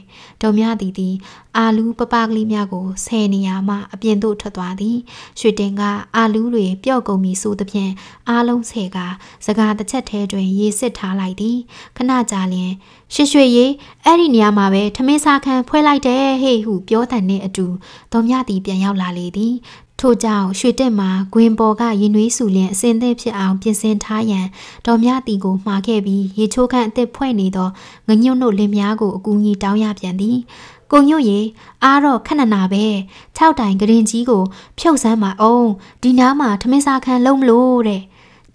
A: ဒေါ်မြတီတီအာလူပပကလေးများကိုဆယ်နေရာမှအပြင်သို့ထွက်သွားသည် ရွှေတင်ကအာလူတွေပျော့ကုန်ပြီဆိုသဖြင့်အားလုံးဆယ်ကစကားတစ်ချက်ထဲတွင်ရေစစ်ထားလိုက်သည်ခဏကြာလျင်ရွှေရွှေရေအဲ့ဒီနေရာမှာပဲထမင်းစားခန်းဖွဲလိုက်တယ်ဟေ့ဟုပြောတဲ့နဲ့အတူဒေါ်မြတီပြန်ရောက်လာလေသည်ထို့ကြောင့်ရွှေတက်မှာဂွင်ပေါ်ကရင်နွေးစုလင်အစင်သည့်ဖြစ်အောင်ပြင်ဆင်ထားရန်တော်မြတီကိုမှာခဲ့ပြီးရေချိုးခန့်အသစ်ဖွဲ့နေသောငညွန့်တို့လင်မယားကိုအကူအညီတောင်းရပြန်သည်ုံညွတ်ရေအားတော့ခဏနာပဲ6တိုင်ဂရင်ကြီးကိုဖြုတ်စမ်းပါအောင်ဒီနားမှာထမင်းစားခန်းလုံးမလို့တဲ့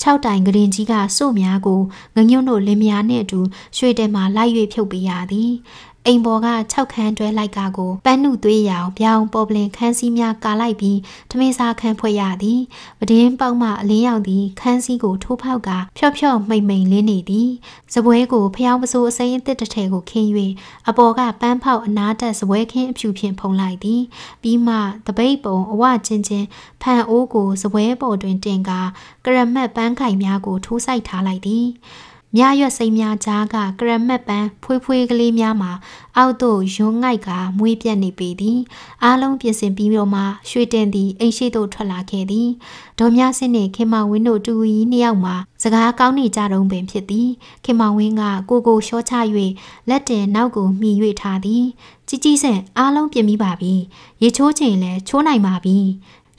A: 6တိုင်ဂရင်ကြီးကစို့များကိုငညွန့်တို့လင်မယားနဲ့အတူရွှေတဲမှာလိုက်၍ဖြုတ်ပေးရသည်အိမ်ပေါ်က6ခန်းတွဲလိုက်ကာကိုပန်းနှုသွေးရောင်ပြောင်ပေါ်ပလင်ခန်းစည်းများကာလိုက်ပြီးထမင်းစားခန်းဖွဲ့ရသည်ပဒင်းပေါက်မှအလင်းရောက်သည်ခန်းစည်းကိုထိုးဖောက်ကဖြော့ဖြော့မိမ့်မိန်လင်းနေသည်စပွဲကိုဖျောင်းပစိုးအစိမ်းအသစ်တစ်ထည်ကိုခင်း၍အပေါ်ကပန်းဖောက်အနားတက်စပွဲခင်းအဖြူဖြင့်ဖုံလိုက်သည်ပြီးမှတပိတ်ပုံအဝချင်းချင်းဖန်အိုးကိုစပွဲပေါ်တွင်တင်ကာကရမတ်ပန်းခိုင်များကိုထိုးစိုက်ထားလိုက်သည်မြရွက်စိမ်းများကြားကကရမတ်ပန်းဖွေးဖွေးကလေးများမှာအောက်သို့ယုံငိုက်ကမွေးပြက်နေပေသည်အားလုံးပြင်ဆင်ပြီးတော့မှရွှေတင်သည်အိမ်ရှိသို့ထွက်လာခဲ့သည်ဒေါ်မြဆင်းနှင့်ခင်မဝင်းတို့တူကြီးနှစ်ယောက်မှာစကားကောင်းနေကြတုံးပင်ဖြစ်သည်ခင်မဝင်းကကိုကိုရှော့ချ၍လက်တင်နောက်ကိုမှီ၍ထားသည်ជីជីဆင်အားလုံးပြင်ပြီးပါပြီရေချိုးချိန်လဲချိုးနိုင်ပါပြီ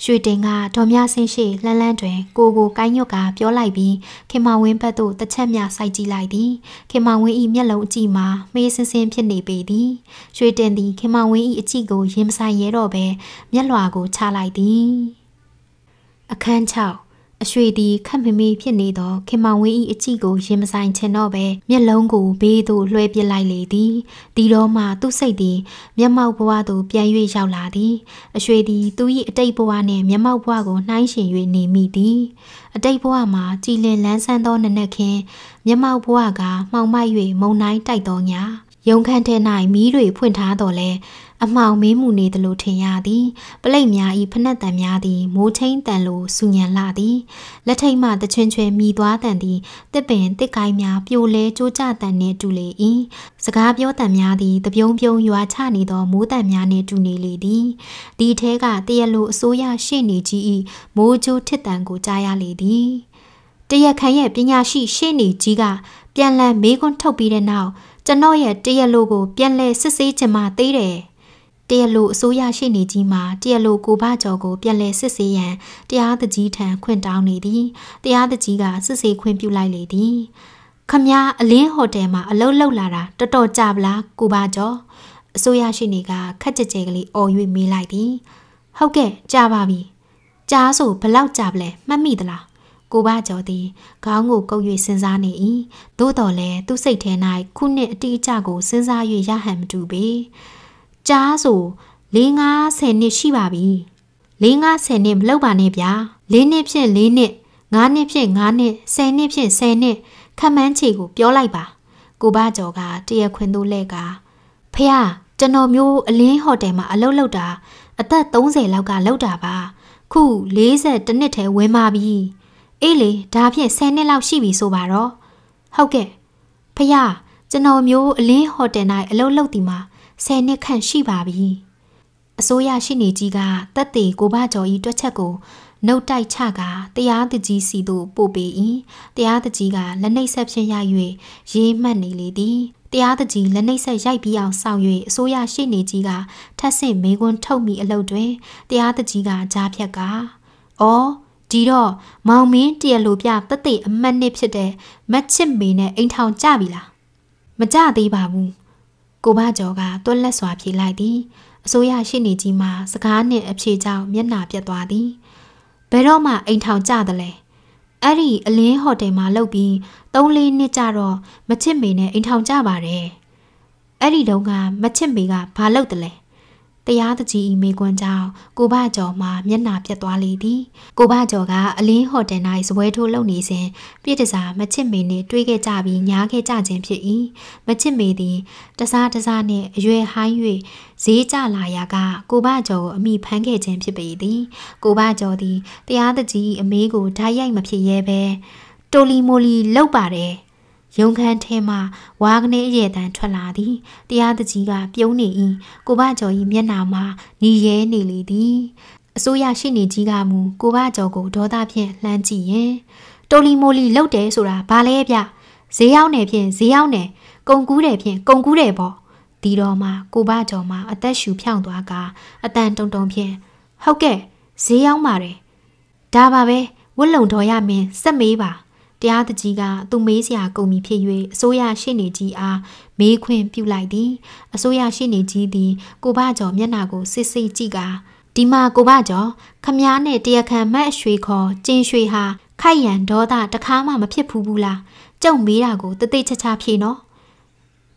A: ရွှေတင်ကဒေါ်မြဆင်းရှိလှန်းလန်းတွင်ကိုကိုကိုင်းညွတ်ကပြောလိုက်ပြီးခင်မဝင်းဘက်သို့တစ်ချက်မျှစိုက်ကြည့်လိုက်သည်ခင်မဝင်း၏မျက်လုံးအကြည့်မှာမေးဆင်းဆင်းဖြစ်နေပေသည်ရွှေတင်သည်ခင်မဝင်း၏အကြည့်ကိုရင်ဆိုင်ရဲတော့ပဲမျက်လွှာကိုချလိုက်သည်အခန်း6အရွှေသည်ခက်မမေဖြစ်နေသောခင်မောင်ဝင်း၏အကြည့်ကိုရင်မဆိုင်ချင်တော့ပဲမျက်လုံးကိုဘေးသို့လွှဲပစ်လိုက်လေသည်ဒီတော့မှသူ့စိတ်သည်မျက်မှောက်ဘဝသို့ပြန်၍ရောက်လာသည်အရွှေသည်သူ၏အတိတ်ဘဝနှင့်မျက်မှောက်ဘဝကိုနှိုင်းယှဉ်၍နေမိသည် အတိတ်ဘဝမှာကြည်လင်လန်းဆန်းသောနနက်ခင်းမျက်မှောက်ဘဝကမှောင်မိုက်၍မုန်တိုင်းတိုက်တော်ညာရုံခန့်ထဲ၌မီးတွေဖွင့်ထားတော်လဲအမှောင်မေးမှုနေသလိုထင်ရသည်ပလိတ်များဤဖနက်တံများသည်မိုးချင်းတန်လိုဆူညံလာသည်လက်ထိတ်မှတချွင်ချွင်မိသွားတန်သည်တစ်ပင်တစ်ကိုင်းများပြိုလဲကြိုးကြတန်နှင့်တူလေ၏စကားပြောတံများသည်တပြုံးပြုံးရွာချနေသောမိုးတံများနှင့်တူနေလေသည်ဒီထဲကတရလိုအစိုးရရှေ့နေကြီးဤမိုးကြိုးထစ်တံကိုကြားရလေသည်တရခန်ရဲ့ပညာရှိ ရှေ့နေကြီးကပြန်လည်မေးခွန်းထုတ်ပြီးတဲ့နောက်ကျွန်တော်ရဲ့တရလိုကို ပြန်လည်စစ်ဆေးချင်မှသေးတယ်တရလူအစိုးရရှိနေကြီးမှာတရလူကိုဘကျော်ကို ပြန်လည်စစ်ဆေးရန်တရားသူကြီးထံခွင့်တောင်းနေသည်တရားသူကြီးကစစ်ဆေးခွင့်ပြုလိုက်လေသည်ခမည်းအလင်းဟိုတယ်မှာအလုပ်လုပ်လာတာတော်တော်ကြာပလားကိုဘကျော်အစိုးရရှိနေက ခက်ကြကြကလေးអော်၍မေးလိုက်သည်ဟုတ်ကဲ့ကြာပါပြီကြာဆိုဘလောက်ကြာပလဲမှတ်မိသလားကိုဘကျော်သည်ခေါင်းကိုကုပ်၍စဉ်းစားနေ၏သို့တော်လည်းသူ့စိတ်ထဲ၌ခုနှစ်အတိအကျကိုစဉ်းစား၍ရဟန်မတူပေ။ကြာဆို၄50နှစ်ရှိပါပြီ၄50နှစ်မလောက်ပါနဲ့ဗျာ၄နှစ်ဖြင့်၄နှစ်၅နှစ်ဖြင့်၅နှစ်10နှစ်ဖြင့်10နှစ်ခမန်းချေကိုပြောလိုက်ပါကိုဘကျော်ကတရခွင်သို့လဲကဖះကျွန်တော်မျိုးအလင်းဟိုတယ်မှာအလုပ်လုပ်တာ အသက်30လောက်ကလုပ်တာပါ ခု40တနှစ်ထဲဝင်ပါပြီအေးလေဒါဖြင့်10နှစ်လောက်ရှိပြီဆိုပါတော့ဟုတ်ကဲ့ဖះကျွန်တော်မျိုးအလင်းဟိုတယ်၌အလုပ်လုပ်ဒီမှာ10နှစ်ခန့်ရှိပါပြီ။အစိုးရရှိနေကြီးကတက်သေးကိုဘကျော်ဤတွက်ချက်ကိုနှုတ်တိုက်ချကတရားတကြီးစီသို့ပို့ပေ၏။တရားတကြီးကလက်နှိပ်ဆက်ဖြင့်ရ၍ရေးမှတ်နေလေသည်။တရားတကြီးလက်နှိပ်ဆက်ရိုက်ပြီးအောင်ဆောင်၍အစိုးရရှိနေကြီးကထက်ဆင့်မေကွန်းထုတ်မိအလုပ်တွင်တရားတကြီးကကြားဖြက်က"အော်ဒီတော့မောင်မင်းတရလိုပြတက်သေးအမတ်နှစ်ဖြစ်တဲ့မက်ချစ်မေနဲ့အိမ်ထောင်ကြပြီလား"မကြသေးပါဘူးကိုဘကျော်ကသွက်လက်စွာဖြေလိုက်သည်အစိုးရရှိနေကြီးမှာစကားနှင့်အဖြေကြောင့်မျက်နှာပြတ်သွားသည်ဘယ်တော့မှအိမ်ထောင်ကြသလဲအဲ့ဒီအလင်းဟိုတယ်မှာလုပ်ပြီး၃လေးနှစ်ကြတော့မချစ်မေနဲ့အိမ်ထောင်ကြပါတယ်အဲ့ဒီတုန်းကမချစ်မေကဘာလုပ်သလဲတရားတကြီးဤမိကွန်းကြောင့်ကိုဘကျော်မှမျက်နာပြတ်သွားလေသည်ကိုဘကျော်ကအလင်းဟိုတယ်၌စပွဲထိုးလုပ်နေစဉ်ပြည်တစားမချစ်မေနှင့်တွေ့ခဲ့ကြပြီးညားခဲ့ကြခြင်းဖြစ်၏မချစ်မေသည် တစားတစားနှင့်အရွယ်ဟိုင်း၍ဈေးကျလာရာက ကိုဘကျော်ကိုအမိဖမ်းခဲ့ခြင်းဖြစ်ပေသည်ကိုဘကျော်သည်တရားတကြီးအမေကိုဓာတ်ရိုက်မဖြစ်ရဲဘဲတိုလီမိုလီလောက်ပါတယ်ရုံခန်းထဲမှဝါကနေအရဲ့တန်ထွက်လာသည်တရားတကြီးကပြုံးနေ၏ကိုဘကျော်၏မျက်နှာမှာညီရဲနေလေသည်အစိုးရရှိနေကြီးကမူကိုဘကျော်ကိုဒေါသဖြင့်လှမ်းကြည့်ရင်တိုလီမိုလီလှုပ်တယ်ဆိုတာဘာလဲဗျဈေးရောက်နေဖြင့်ဈေးရောက်နေကုံကူးတယ်ဖြင့်ကုံကူးတယ်ပေါ့ဒီတော့မှကိုဘကျော်မှာအသက်ရှူဖြောင့်သွားကအတန်တုံတုံဖြင့်ဟုတ်ကဲ့ဈေးရောက်ပါတယ်ဒါပါပဲဝတ်လုံတော်ရမင်းစက်မေးပါတရားသူကြီးကသူမေးစရာကုန်ပြီဖြစ်၍အစိုးရရှေ့နေကြီးအားမေးခွန်းပြုလိုက်သည်အစိုးရရှေ့နေကြီးသည်ကိုဘကျော်မျက်နှာကို စစ်စစ်ကြည့်ကာဒီမှာကိုဘကျော်ခမည်းနဲ့တရားခံမတ်ရွှေခေါ်ကျင်းရွှေဟာခိုက်ရန်ဒေါသတခါမှမဖြစ်ဘူးဘူးလားကြုံမေးတာကိုတသိချာချာဖြေနော်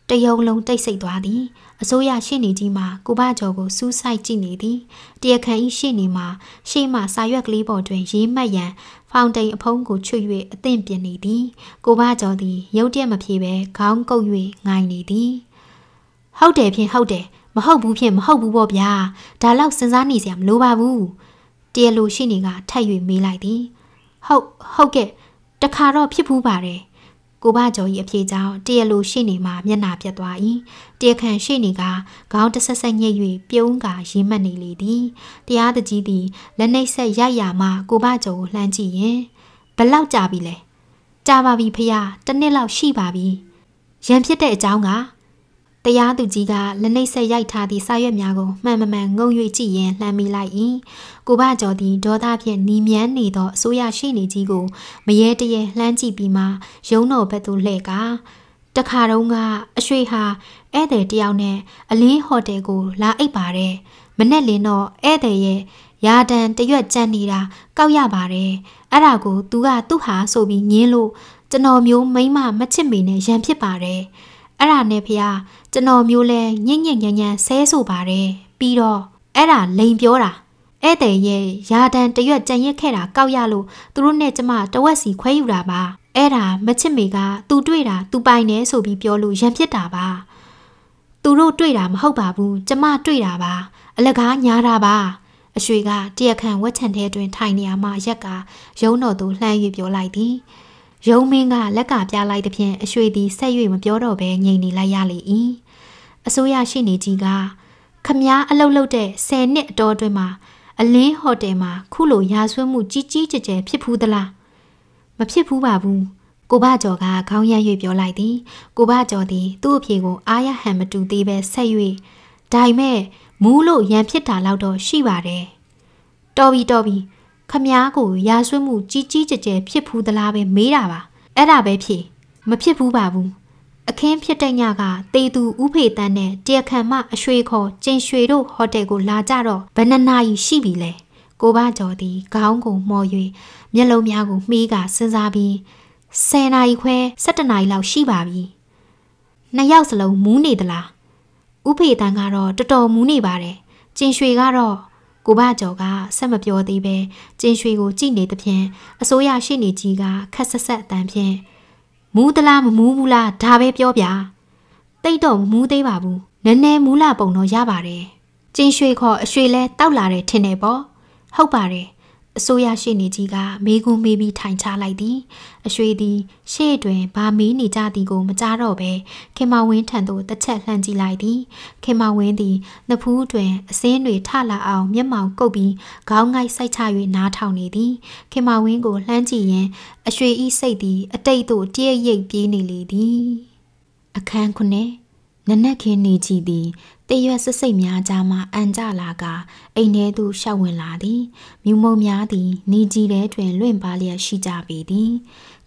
A: တယုံလုံးတိတ်ဆိတ်သွားသည်အစိုးရရှေ့နေကြီးမှာကိုဘကျော်ကိုစူးစိုက်ကြည့်နေသည်တရခန်ဤရှေ့နေမှာရှေ့မှစာရွက်ကလေးပေါ်တွင်ရေးမှတ်ရန်ဖောင်တိန်အဖုံးကိုချွတ်၍အသင့်ပြင်နေသည်ကိုဘကျော်သည်ရုတ်တရက်မပြေဘဲခေါင်းကုပ်၍ငိုင်နေသည်ဟုတ်တယ်ဖြင့်ဟုတ်တယ်မဟုတ်ဘူးဖြင့်မဟုတ်ဘူးပေါ့ဗျာဒါလောက်စဉ်းစားနေစရာမလိုပါဘူးတရလိုရှိနေကထပ်၍မေးလိုက်သည် ဟုတ်ဟုတ်ကဲ့တခါတော့ဖြစ်ဘူးပါတယ်ကိုဘကျော်ကြီးအဖြေကြောင့်တရလိုရှိနေမှာမျက်နာပြတ်သွား၏တရခန့်ရှိနေကခေါင်းတဆက်ဆက်ညှိ၍ပြုံးကရေမှတ်နေလေသည်တရားတကြီးသည်လက်နှိပ်ဆက်ရရမှကိုဘကျော်ကိုလှမ်းကြည့်ရင်ဘလောက်ကြာပြီလဲကြာပါပြီဖះတနစ်လောက်ရှိပါပြီရံဖြစ်တဲ့အကြောင်းကတရားသူကြီးကလက်နှိပ်ဆက်ရိုက်ထားသည့်စာရွက်များကိုမှန်မှန်ငုံ၍ကြည့်ရင်းလှမ်းမိလိုက်၏ကိုဘကျော်သည်ဒေါသဖြင့်နီမြန်းနေသောအစိုးရရှိနေကြီးကိုမရေတရေလှမ်းကြည့်ပြီးမှရုံတော်ဘက်သို့လှည့်ကာတခါတုန်းကအရွှေဟာဧည့်သည်တယောက်နဲ့အလင်းဟိုတယ်ကို လာအိပ်ပါတယ်မနဲ့လင်းတော့ဧည့်သည်ရဲ့ရာတန်တရွက်ကြံ့နေတာကောက်ရပါတယ်အဲ့ဒါကိုသူက သူ့ဟာဆိုပြီးငင်းလို့ကျွန်တော်မျိုးမိမမချစ်မိနဲ့ရန်ဖြစ်ပါတယ်။အဲ့ဒါနဲ့ဖះကျွန်တော်မျိုးလဲညင်ညင်ညံ့ညံ့ဆဲဆိုပါတယ်ပြီးတော့အဲ့ဒါလိန်ပြောတာဧည့်သည်ရဲ့ယာဒန်တရွက်ကြံရက်ခဲ့တာကောက်ရလို့သူတို့နဲ့ကျမတဝက်စီခွဲယူတာပါအဲ့ဒါမချစ်မေကသူတွေ့တာ သူပိုင်တယ်ဆိုပြီးပြောလို့ရံဖြစ်တာပါသူတို့တွေ့တာမဟုတ်ပါဘူးကျမတွေ့တာပါအလကားညားတာပါအရွှေကတရခန့်ဝက်ချန်ထဲတွင်ထိုင်နေရမှရက်က ရုံးတော်သူလှမ်း၍ပြောလိုက်သည်ရုံမင်းကလက်ကပြလိုက်သည်ဖြင့်အရွှေသည်ဆက်၍မပြောတော့ဘဲငြိမ်နေလိုက်ရလေ၏အစိုးရရှိနေကြီးကခမားအလုတ်လုတ်တဲ့10နှစ်အတော်အတွင်းမှာအလင်းဟိုတယ်မှာ ခုလိုရာဆွဲမှုကြီးကြီးကျယ်ကျယ်ဖြစ်ဘူးသလားမဖြစ်ဘူးပါဘူးကိုဘကျော်ကခေါင်းရမ်း၍ပြောလိုက်သည် ကိုဘကျော်သည် သူ့အဖေကို အားရဟန်မတူသေးပဲဆက်၍ဒါိုင်မဲ့မူးလို့ရန်ဖြစ်တာလောက်တော့ရှိပါတယ်တော်ပြီတော်ပြီခမားကိုရာဆွမှုကြီးကြီးကျယ်ကျယ်ဖြစ်ဘူးသလားပဲမေးတာပါအဲ့ဒါပဲဖြစ်မဖြစ်ဘူးပါဘူးအခင်းဖြစ်တဲ့ညကတေသူဥဖေတန်းနဲ့တရခံမအရွှေခေါ်ကျင်ရွှေတို့ဟိုတယ်ကိုလာကြတော့ဘယ်နှစ်နာရီရှိပြီလဲကိုဘကျော်သည်ခေါင်းကိုမော်၍မျက်လုံးများကိုမှီးကစဉ်းစားပြီး10နာရီခွဲ17နာရီလောက်ရှိပါပြီနှစ်ယောက်စလုံးမူးနေသလားဥဖေတန်းကတော့တော်တော်မူးနေပါတယ်ကျင်ရွှေကတော့ကိုဘကျော်ကဆက်မပြောသေးပဲကျင်းရွှေကိုကြည့်နေသဖြင့်အစိုးရရှိနေကြီးကခက်ဆက်ဆက်အတန်းဖြင့်မူးသလားမမူးဘူးလားဒါပဲပြောပြတိတ်တော့မမူးသေးပါဘူးနည်းနည်းမူးလာပုံတော့ရပါတယ်ကျင်းရွှေခေါ်အရွှေလဲတောက်လာတယ်ထင်တယ်ပေါ့ဟုတ်ပါတယ်အစိုးရရှိနေကြီးကမေကွန်းမေးပြီးထိုင်ချလိုက်သည်အရွှေသည် ရှေ့တွင်ဘာမေးနေကြသည်ကိုမကြားတော့ဘဲခင်မဝင်းထံသို့တစ်ချက်လှမ်းကြည့်လိုက်သည်ခင်မဝင်းသည်နဖူးတွင် အစင်းတွေထလာအောင် မျက်မှောင်ကုပ်ပြီးခေါင်းငိုက်စိုက်ချ၍နားထောင်နေသည်ခင်မဝင်းကိုလှမ်းကြည့်ရင်အရွှေဤစိတ်သည် အတိတ်သို့တည့်ရိပ်ပြေးနေလေသည်အခန်းခုနှစ်နနက်ခင်းနေကြည်သည်တရွတ်ဆစိတ်များကြားမှအန်ကြလာက အိမ်ထဲသို့ရှောက်ဝင်လာသည် မြူမုံများသည်နေကြည်ထဲတွင်လွင့်ပါလျက်ရှိကြပေသည်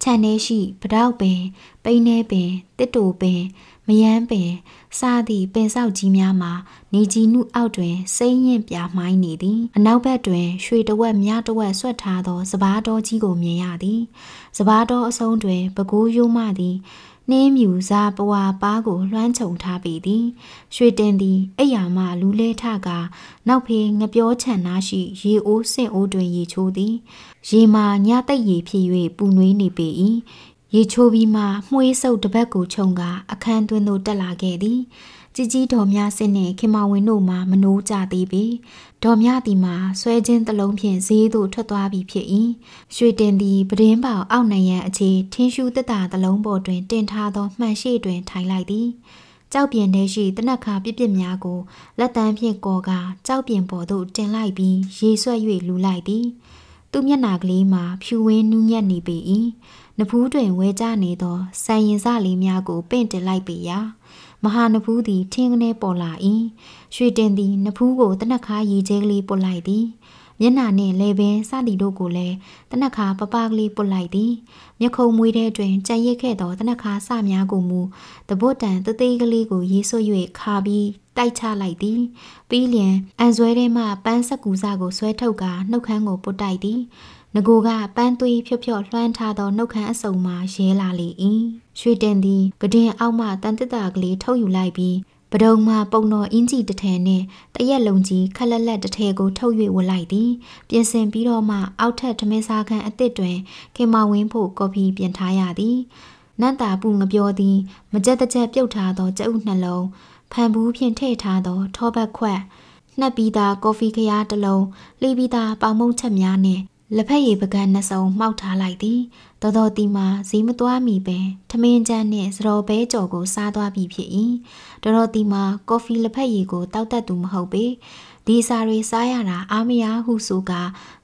A: ခြံထဲရှိပတောက်ပင်ပိန်းထဲပင်တစ်တူပင်မယန်းပင်စသည့်ပင်ဆောက်ကြီးများမှာနေကြည်နှုအောက်တွင်စိမ့်ရင်ပြာမှိုင်းနေသည်အနောက်ဘက်တွင်ရွှေတဝက်များတဝက်ဆွတ်ထားသောစဘာတော်ကြီးကိုမြင်ရသည်စဘာတော်အဆုံးတွင် ပကိုးရိုးမှသည်နှင်းမြူစားပွာပါးကိုလွှမ်းခြုံထားပေသည်ရွှေတင်သည်အိယာမလူလဲထကနောက်ဖေးငပြောချန်နာရှိ ရေအိုးဆင့်အိုးတွင်ရေချိုးသည် ရေမာညတိတ်ရေဖြစ်၍ပူနွေးနေပေ၏ရေချိုးပြီးမှမှုေးဆုပ်တစ်ဘက်ကိုခြုံကအခန်းတွင်သို့တက်လာခဲ့သည်ကြည်ကြီးတော်များစစ်နှင့်ခင်မဝင်းတို့မှမနိုးကြသေးပေဒေါ်မြသည်မှာဆွဲခြင်းတစ်လုံးဖြင့်ဈေးသို့ထွက်သွားပြီဖြစ်၏ရွှေတင်သည်ပဒင်းပေါအောက်နံရံအခြေထင်းရှူတက်တာတစ်လုံးပေါ်တွင်တင်ထားသောမှန်ရှိတွင်ထိုင်လိုက်သည်ကြောက်ပြင်ထဲရှိတနက်ခါပြစ်ပြစ်များကိုလက်တန်းဖြင့်ကော်ကကြောက်ပြင်ပေါ်သို့တင်လိုက်ပြီးရေဆွက်၍လူလိုက်သည်သူမျက်နာကလေးမှာဖြူဝင်းနူးညံ့နေပေ၏နဖူးတွင်ဝဲကျနေသောဆန်ရင်စလေးများကို ပင့်တင်လိုက်ပေရာ။မဟာနဖူးသည်ထင်းကနေပေါ်လာ၏ရွှေတင်သည်နဖူးကိုတနက်ခါရေကျဲကလေးပုတ်လိုက်သည်မျက်နှာနှင့်လေပင်စသည်တို့ကိုလည်းတနက်ခါပပကလေးပုတ်လိုက်သည်မြခုံမွေးတဲ့အတွင်ကြံ့ရစ်ခဲ့သောတနက်ခါစများကိုမူတပုတ်တန်တသေးကလေးကိုရေးဆွ၍ခါပြီးတိုက်ချလိုက်သည်ပြီးလျင်အန်ဆွဲထဲမှပန်းဆက်ကူစကိုဆွဲထုတ်ကာနှုတ်ခမ်းကိုပုတ်တိုက်သည်ငကိုကပန်းသွေးဖြော့ဖြော့လွှမ်းထားသောနှုတ်ခမ်းအစုံမှရဲလာလေ၏ရွှေတင်သည်ဂဒင်အောက်မှတန်တက်တာကလေးထုတ်ယူလိုက်ပြီးပဒုံမှာပုံတော်အင်းကြီးတစ်ထည်နှင့်တရက်လုံးကြီးခက်လက်လက်တစ်ထည်ကိုထုတ်၍ဝတ်လိုက်သည် ပြင်ဆင်ပြီးတော့မှအောက်ထက်ဓမင်းစားခန်းအစ်စ်တွင်ခင်မဝင်းဖို့ကော်ဖီပြင်ထားရသည်နတ်တာပူငပြောသည် မကြက်တကြက်ပြုတ်ထားသောကြက်ဥနှလုံးဖန်ဘူးဖြင့်ထည့်ထားသော ထောဘက်ခွက်နှက်ပြီးသားကော်ဖီခရားတစ်လုံးလှီးပြီးသားပေါင်မုံချက်များနှင့်လက်ဖက်ရည်ပကံနှစ်စုံမှောက်ထားလိုက်သည်တော်တော်တီမှာဈေးမသွားမီပင်ထမင်းချမ်းနှင့်စတော်ဘဲကြော်ကိုစားသွားပြီဖြစ်၏တော်တော်တီမှာကော်ဖီလက်ဖက်ရည်ကိုတောက်တတ်သူမဟုတ်ပေဒီစာတွေစားရတာအားမရဟုဆိုက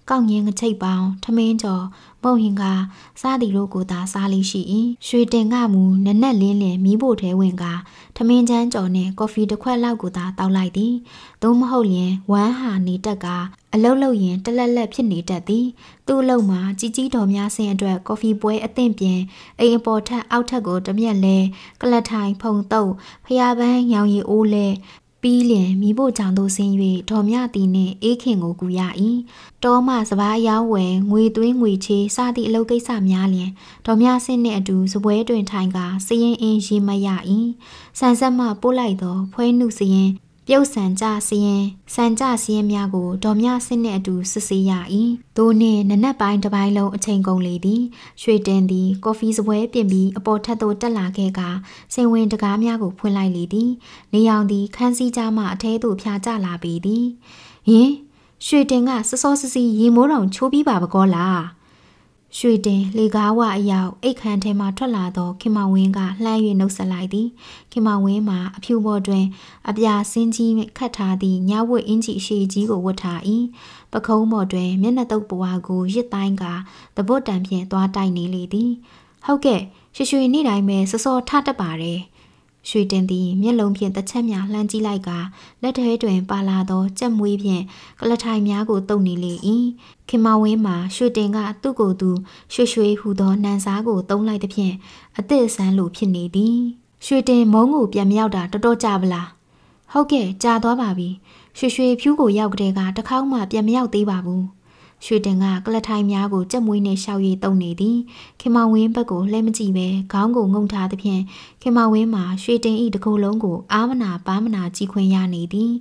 A: ကောက်ငင်းငချိတ်ပေါင်းထမင်းကြော်ပုံဟင်ကစားသည်တို့ကိုသာစားလေးရှိ၏ရွှေတင်ကမူနနက်လင်းလင်းမီးဖို့ထဲဝင်က ထမင်းချမ်းကြော်နဲ့ကော်ဖီတစ်ခွက်လောက်ကိုသာတောက်လိုက်သည်သို့မဟုတ်ရင်ဝမ်းဟာနေတက်ကအလုတ်လုတ်ရင်တလက်လက်ဖြစ်နေတတ်သည် သူ့အလုံးမှာជីជីတော်များဆင်းအတွက်ကော်ဖီပွဲအသင့်ပြင်အိမ်အပေါ်ထက်အောက်ထက်ကိုတမျက်လဲကလထိုင်ဖုံတုပ်ဖျားပန်းရောင်ရည်အိုးလဲပြီးလျင်မိဖို့ကြောင့်သို့ဆင်း၍ဒေါ်မြတီနှင့်အေးခင်ကိုကူရ၏တောမှစပားရောင်းဝယ်ငွေသွင်းငွေချေးစသည့်အလုပ်ကိစ္စများလျင်ဒေါ်မြဆင်းနှင့်အတူစပွဲတွင်ထိုင်ကာစရင်အင်းရေမရ၏ဆန်ဆက်မှပို့လိုက်သော ဖွဲနှုစရင်ပြုတ်ဆန်ကြစရင်ဆန်ကြစရင်များကိုဒေါ်မြစစ်နှင့်အတူစစ်ဆေးရ၏သို့နှင့်နနက်ပိုင်းတစ်ပိုင်းလုံးအချိန်ကုန်လေသည်ရွှေတင်သည်ကော်ဖီစပွဲပြင်ပြီးအပေါ်ထက်သို့တက်လာခဲ့ကစိန်ဝင်တကားများကိုဖွင့်လိုက်လေသည်နေရောင်သည်ခန်းစည်းကြမှအထဲသို့ဖြာကျလာပေသည်ဟင်ရွှေတင်ကစစောစစီရေမိုးတောင်ချိုးပြီးပါပကောလားရွှေတင်လေကားဝအယောက်အိတ်ခမ်းထဲမှထွက်လာသောခင်မဝင်းကလှမ်း၍နှုတ်ဆက်လိုက်သည်ခင်မဝင်းမှာအဖြူပေါ်တွင်အပြာစင်းကြီးခတ်ထားသည့်ညဝတ်အင်ကြီးအရှိကြီးကိုဝတ်ထား၏ပခုံးပေါ်တွင်မျက်နှာတုပ်ပွားကို ရစ်တိုင်းကသဘွတ်တံဖြင့်သွားတိုက်နေလေသည် ဟုတ်ကဲ့ရွှေရွှေနေ့တိုင်းပဲစောစောထတတ်ပါတယ်။ရွှေတင်သည်မျက်လုံးဖြင့်တစ်ချက်များလှမ်းကြည့်လိုက်ကလက်ထဲတွင်ပါလာသောကြက်မွေးဖြင့်ကလထိုင်များကိုတုပ်နေလေ၏ခင်မဝင်းမှာရွှေတင်ကသူ့ကိုယ်သူရွှေရွှေဟူသောနန်စားကိုတုံးလိုက်သည်ဖြင့်အသည့်အဆန်းလိုဖြစ်နေသည်ရွှေတင်မုံကိုပြန်မရောက်တာတော်တော်ကြာပလားဟုတ်ကဲ့ကြာသွားပါပြီရွှေရွှေဖြူးကိုရောက်ကြတဲ့ကတစ်ခေါက်မှပြန်မရောက်သေးပါဘူးရွှေတင်ကကလထိုင်များကိုကြက်မွေးနဲ့ရှောက်ရည်တုံနေသည်ခင်မဝင်းဘက်ကိုလှည့်မကြည့်ပဲခေါင်းကိုငုံထားသဖြင့်ခင်မဝင်းမှာရွှေတင်ဤတစ်ခုလုံးကိုအာမနာပါမနာကြည်ခွင်ရနေသည်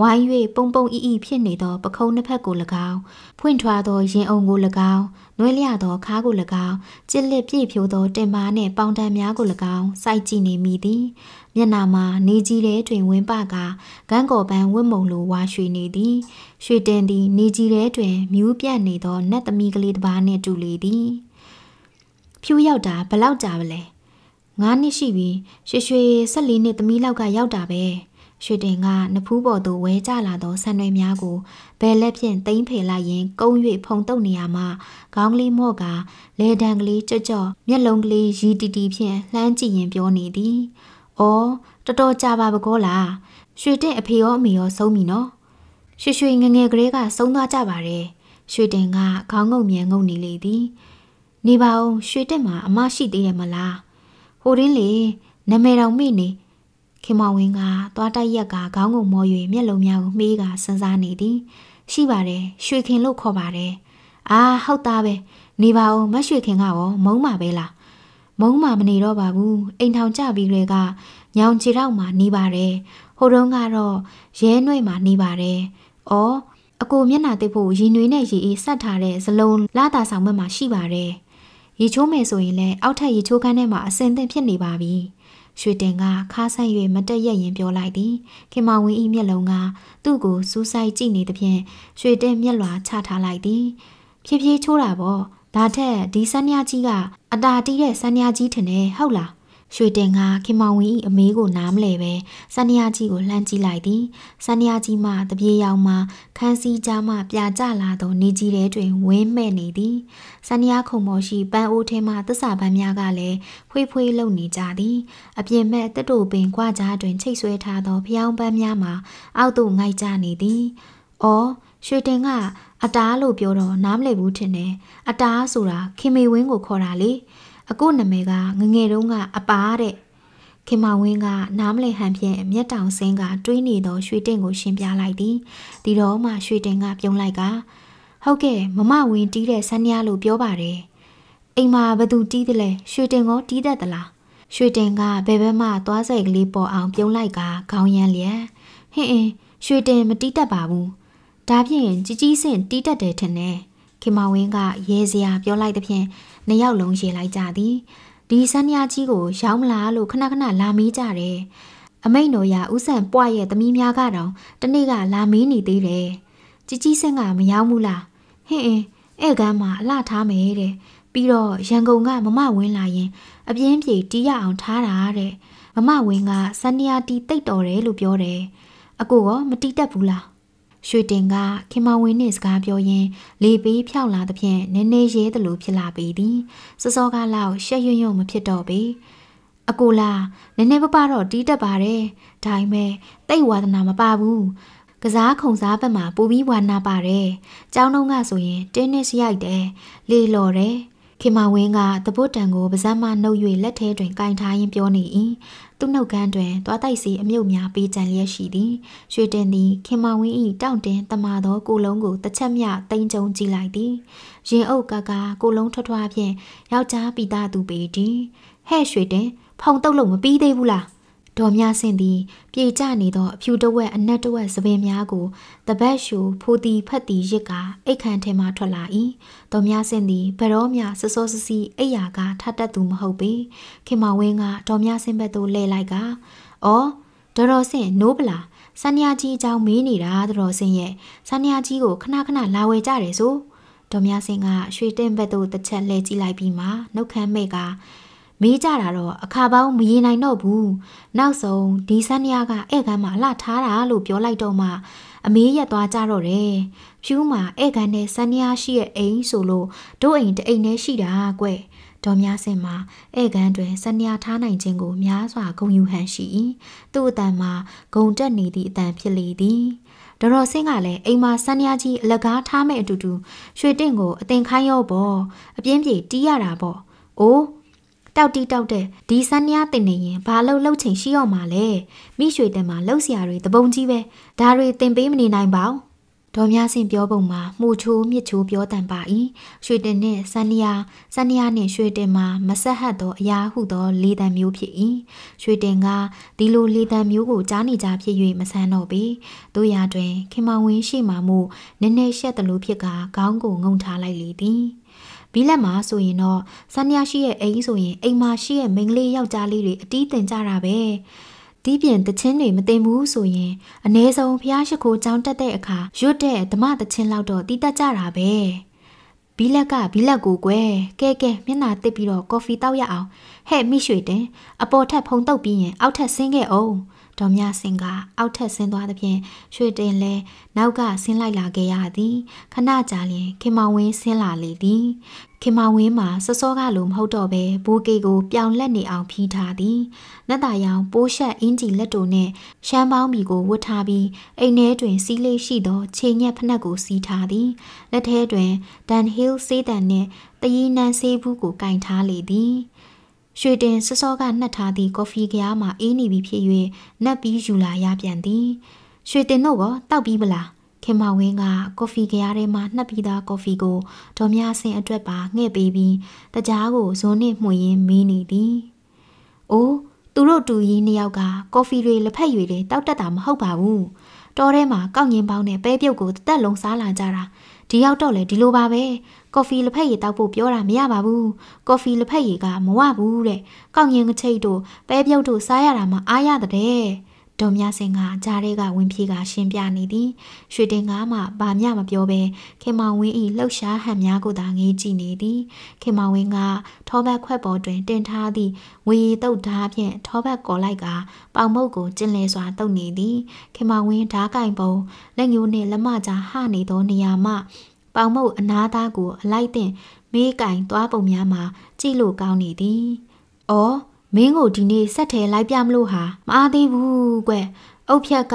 A: ဝိုင်း၍ပုံပုံဤဤဖြစ်နေသော ပခုံးနှစ်ဖက်ကို၎င်းဖွင့်ထွားသော ရင်အုံကို၎င်းနှွေးလျသောခါးကို၎င်းကြစ်လက်ပြည့်ဖြိုးသောတင်မာနှင့်ပေါင်တံများကို၎င်းစိုက်ကြည့်နေမိသည်မျက်နာမှာနေကြီးတဲ့တွင်ဝင်းပကဂန်းကော်ပန်းဝတ်မုံလိုဝါရွှေနေသည် ရွှေတင်သည် နေကြီးတဲ့တွင် မြူးပြတ်နေသောနတ်သမီးကလေးတစ်ပါးနှင့်တူလေသည်ဖြူရောက်တာဘလောက်ကြာပါလဲငါးနှစ်ရှိပြီရွှေရွှေ၁၄နှစ်သမီးလောက်ကရောက်တာပဲရွှေတင်ကနဖူးပေါ်သို့ဝဲကျလာသောဆန်ရွယ်များကိုဘယ်လက်ဖြင့်တိမ့်ဖယ်လိုက်ရင်ကုန်း၍ဖုံတုပ်နေရမှခေါင်းလေးမော့ကလေတံကလေးကြွကြွမျက်လုံးကလေးရီတီတီဖြင့်လှမ်းကြည့်ရင်ပြောနေသည်။အော်တော်တော်ကြာပါပကောလား။ရွှေတင့်အဖေရောအမေရောဆုံးပြီနော်။ရွှေရွှေငငယ်ကလေးကဆုံးသွားကြပါတယ်။ရွှေတင်ကခေါင်းငုံမြန်ငုံနေလေသည်။နေပါဦးရွှေတက်မှာအမရှိသေးတယ်မလား။ဟိုရင်းလေနမေတော်မိနေခင်မဝင်းကသွားတိုက်ရက်ကခေါင်းကိုမော၍မျက်လုံးများကိုမှီးကစဉ်းစားနေသည်။ရှိပါတယ်ရွှေခင်လို့ခေါ်ပါတယ်။အာဟုတ်သားပဲနေပါဦးမရွှေခင်ကရောမုံပါပဲလားမုံမှမနေတော့ပါဘူးအိမ်ထောင်ကြပြီးတွေကညောင်ခြေထောက်မှာနေပါတယ်ဟိုတုန်းကတော့ရဲနှွဲ့မှာနေပါတယ်အော်အကိုမျက်နှာသိဖို့ရင်နွေနဲ့ရေအေးဆက်ထားတဲ့ဇလုံးလာတာဆောင်ဘက်မှာရှိပါတယ်ရေချိုးမယ်ဆိုရင်လည်းအောက်ထပ်ရေချိုးခန်းထဲမှာအစင်သင့်ဖြစ်နေပါပြီရွှေတင်ကခါဆန့်၍မတက်ရက်ရင်ပြောလိုက်သည်ခင်မဝင်းဤမျက်လုံးကသူ့ကိုစူးစိုက်ကြည့်နေသဖြင့်ရွှေတင်မျက်လွာချထားလိုက်သည်ဖြည်းဖြည်းချိုးတာပေါ့ဒါထက်ဒီဆန်းမြကြီးကအတာတီးတဲ့ဆန်းမြကြီးထင်တယ်ဟုတ်လားရွှေတင်ကခင်မောင်ဝင်း၏အမေးကိုနားမလဲပဲဆန်းမြကြီးကိုလှမ်းကြည့်လိုက်သည်ဆန်းမြကြီးမှတပြေရောင်မှခန်းစည်းကြားမှပြာကျလာသောနေကြီးတဲတွင် ဝင်းမဲ့နေသည်ဆန်းမြခုံမော်ရှိပန်းအိုးထဲမှသစ္စာပန်းများကလည်းဖွေးဖွေးလုံနေကြသည်အပြင်မဲ့တက်တူပင်ကွာကြားတွင်ချိတ်ဆွဲထားသောဖျောင်းပန်းများမှအောက်သို့ငိုက်ကြနေသည်အော်ရွှေတင်ကအတားလို့ပြောတော့နားမလည်ဘူးထင်တယ်အတားဆိုတာခင်မေဝင်းကိုခေါ်တာလေအခုနာမည်ကငငယ်တုန်းကအပါတဲ့ခင်မဝင်းကနားမလည်ဟန်ဖြင့်မျက်တောင်စင်းကတွေးနေသောရွှေတင့်ကိုရှင်းပြလိုက်သည်ဒီတော့မှရွှေတင့်ကပြုံးလိုက်ကဟုတ်ကဲ့မမဝင်းတီးတဲ့ဆန်းရလို့ပြောပါတယ်အိမ်မှာဘသူတီးတယ်လဲရွှေတင်ကောတီးတတ်သလားရွှေတင်ကဘယ်ဘက်မှသွားဆိုင်ကလေးပေါ်အောင်ပြုံးလိုက်ကခေါင်းရမ်းလျက်ဟင်းအင်းရွှေတင်မတီးတတ်ပါဘူးဒါဖြင့်ကြီးကြီးဆင့်တီးတက်တယ်ထင်တယ်ခင်မဝင်းကရဲစရာပြောလိုက်သဖြင့်နှစ်ယောက်လုံးရေလိုက်ကြသည်ဒီစန်းရကြီးကို ရောင်းမလားလို့ခဏခဏလာမေးကြတယ်အမိန်တော်ရာဥဆန်ပွားရဲ့သမီးများကတော့တနေ့ကလာမေးနေသေးတယ်ကြီးကြီးဆင့်ကမရောက်ဘူးလားဟင်းအင်းဧကန်းမှာအလှထားမယ်တဲ့ပြီးတော့ရန်ကုန်ကမမဝင်းလာရင် အပြင်းပြေတီးရအောင်ထားတာတဲ့မမဝင်းကစန်းရတီးတိတ်တော်တယ်လို့ပြောတယ်အကိုကမတီးတတ်ဘူးလားရွှေတင်ကခင်မဝင်းနှင့်စကားပြောရင်းလေပေးဖြောက်လာသဖြင့်နည်းနည်းရဲသလိုဖြစ်လာပေသည်စစောကလောက်ရှက်ရွံ့ရွံ့မဖြစ်တော့ပေအကိုလာနည်းနည်းပပတော့တီးတက်ပါတယ်ဒါပေမဲ့တိတ်ဝါဒနာမပါဘူးကစားခုံစားဘက်မှာပူပြီးဝါနာပါတယ်ကျောင်းတော့ကဆိုရင်တင်းနစ်ရိုက်တယ်လေလော်တယ်ခင်မဝင်းကသဘုတ်တံကိုပါဇက်မနှုတ်၍လက်ထဲတွင်ကင်ထားရင်းပြောနေ၏သူ့နှုတ်ခမ်းတွင်သွားတိုက်စီအမြုပ်များပေးကြံလျက်ရှိသည်ရွှေတင်သည်ခင်မဝင်း၏တောင့်တင်းတမာသောကိုလုံးကိုတစ်ချက်မျှတိမ်ကြုံကြည့်လိုက်သည်ရင်အုပ်ကကကိုလုံးထွထွဖြင့်ယောက်ျားပိသားသူပေသည်ဟဲ့ရွှေတင်ဖုံတုတ်လို့မပြီးသေးဘူးလားဒေါ်မြဆင့်သည်ပြေကျနေသောအဖြူတဝက်အနက်တဝက်သပင်များကိုတပတ်ရှူဖိုးတီဖက်တီရစ်ကအိတ်ခမ်းထဲမှထွက်လာ၏ဒေါ်မြဆင့်သည်ဘရောမြစစောစစီအိယာက ထတတ်သူမဟုတ်ပေခင်မဝင်းကဒေါ်မြဆင့်ဘက်သို့လှည့်လိုက်ကအော်ဒေါ်တော်ဆင့်နိုးပလားဆန်ညာကြီးအကြောင်းမေးနေတာတော်ဆင်းရဲ့ဆန်ညာကြီးကိုခဏခဏလာဝယ်ကြတယ်ဆိုဒေါ်မြဆင်းကရွှေတင့်ဘက်သို့တစ်ချက်လှည့်ကြည့်လိုက်ပြီးမှနှုတ်ခမ်းမိတ်ကမေးကြတာတော့အခါပေါင်းမရေနိုင်တော့ဘူးနောက်ဆုံးဒီဆန်းရကဧကန်းမှာလှထားတာလို့ပြောလိုက်တော့မှအမေးရက်သွားကြတော့တယ်ဖြူးမှာဧကန်းနဲ့ဆန်းရရှိရဲ့အိမ်ဆိုလို့တို့အိမ်တအိမ်နဲ့ရှိတာကွယ်ဒေါ်များစင်မှာဧကန်တွင်စနျာထားနိုင်ခြင်းကိုများစွာဂုံယူဟန်ရှိ၏သူ့အတန်မှာဂုံတက်နေသည့်အတန်ဖြစ်လေသည်ဒေါ်တော်စင်ကလည်းအိမ်မှာစနျာကြီးအလကားထားမဲ့အတူတူရွှေတင့်ကိုအသင်ခိုင်းရောပေါ့အပြင်းပြေတီးရတာပေါ့အိုးတောက်တီတောက်တဲ့ဒီဆန်းရတင်နေရင်ဘာလို့လှုပ်ချိန်ရှိတော့မှာလဲမိရွှေတင်မှာလှုပ်စရာတွေတပုံကြီးပဲဒါတွေတင်ပေးမနေနိုင်ပါဘူးဒေါ်မြဆင်ပြောပုံမှာမှုချိုးမြစ်ချိုးပြောတန်ပါ၏ရွှေတင်နှင့်စန္ဒယာစန္ဒယာနှင့်ရွှေတင်မှာမဆက်ဟပ်သောအရာဟုသောလေတံမျိုးဖြစ်၏ရွှေတင်ကဒီလိုလေတံမျိုးကိုကြားနေကြဖြစ်၍မဆန်းတော့ပေတို့ရာတွင်ခင်မဝင်းရှိမှမူနည်းနည်းရှက်သလိုဖြစ်ကခေါင်းကိုငုံထားလိုက်လေသည်ဘီလက်မှာဆိုရင်တော့ဆန်နီယာရှိရဲ့အိမ်ဆိုရင်အိမ်မှာရှိရဲ့မိန်းကလေးယောက်ျားလေးတွေအတီးတင်ကြတာပဲဒီပြင်တခြင်းတွေမတင်ဘူးဆိုရင်အ ਨੇ ဆုံးဖျားရှိခိုးကြောင်းတက်တဲ့အခါရွတ်တဲ့ဓမ္မတခြင်းလောက်တော့တီးတက်ကြတာပဲဘီလက်ကဘီလက်ကိုကွယ်ကဲကဲမျက်နှာတစ်ပြီးတော့ကော်ဖီတောက်ရအောင်ဟဲ့မိရွှေတင်အပေါ်ထက်ဖုံတုပ်ပြီးရင်အောက်ထက်ဆင်းခဲ့အောင်ဒေါ်မြစင်ကအောက်ထက်ဆင်းသွားသဖြင့်ရွှေတင်လဲနောက်ကဆင်းလိုက်လာခဲ့ရသည်ခဏကြာလျင်ခင်မဝင်းဆင်းလာလေသည်ခင်မဝင်းမှာစစောကလိုမဟုတ်တော့ဘဲဘိုးကေကို ပြောင်လက်နေအောင်ဖီးထားသည်နတ်သားရောင်ပိုးရှက်အင်းကြီးလက်တို့နဲ့ရှမ်းပေါင်းမီကိုဝတ်ထားပြီးအိမ်ထဲတွင်စီးလေးရှိသော ခြေညက်ဖနက်ကိုစီးထားသည်လက်ထဲတွင်ဒန်ဟီးလ်စေးတန်နှင့်တရီနန်ဆေးဘူးကိုကင်ထားလေသည်။ရွှေတင်စစောကနှက်ထားသည့်ကော်ဖီကြားမှအေးနေပြီဖြစ်၍နက်ပြီးယူလာရပြန်သည်ရွှေတင်တို့ကတောက်ပြီးပလားခင်မဝင်းကကော်ဖီကြားထဲမှာနှက်ပြီးသားကော်ဖီကိုဒေါ်မြဆင်အတွက်ပါငှဲ့ပေးပြီးတကြားကိုဇွန်းနှင့်မှုရင်းမီးနေသည်။အိုးသူတို့တူကြီးနှစ်ယောက်ကကော်ဖီတွေလက်ဖက်ရည်တွေတောက်တက်တာမဟုတ်ပါဘူး။တောထဲမှာကောက်ငင်ပေါင်းနဲ့ပဲပြုတ်ကိုတသက်လုံးစားလာကြတာဒီရောက်တော့လေဒီလိုပါပဲကော်ဖီလက်ဖက်ရည်တောက်ဖို့ပြောတာမရပါဘူးကော်ဖီလက်ဖက်ရည်ကမဝဘူးတဲ့ကောက်ရင်ကချိတ်တို့ပဲပြုတ်တို့စားရတာမှအားရတဲ့ဒေါ်မြစင်ကကြားထဲကဝင်ပြေးကရှင်းပြနေသည်ရွှေတင်ကားမှဘာမျှမပြောဘဲခင်မောင်ဝင်း၏လှုပ်ရှားဟန်များကိုသာငေးကြည့်နေသည်ခင်မောင်ဝင်းကထောဘက်ခွက်ပေါ်တွင်တင်ထားသည့်ငွေရည်တုပ်ဓာဖြင့်ထောဘက်ကော်လိုက်ကပေါင်မုတ်ကိုကျင်လည်စွာတုပ်နေသည်ခင်မောင်ဝင်းဓာကင်ပုံလက်ညိုးနှင့်လက်မကြားဟနေသောနေရာမှပေါင်မုတ်အနာသားကိုအလိုက်တင်မေးကင်သွားပုံများမှာ ကြည့်လို့ကောင်းနေသည်။အော်မင်းကိုဒီနေ့ဆက်ထဲလိုက်ပြမလို့ဟာမအားသေးဘူးကွ။အုတ်ဖြက်က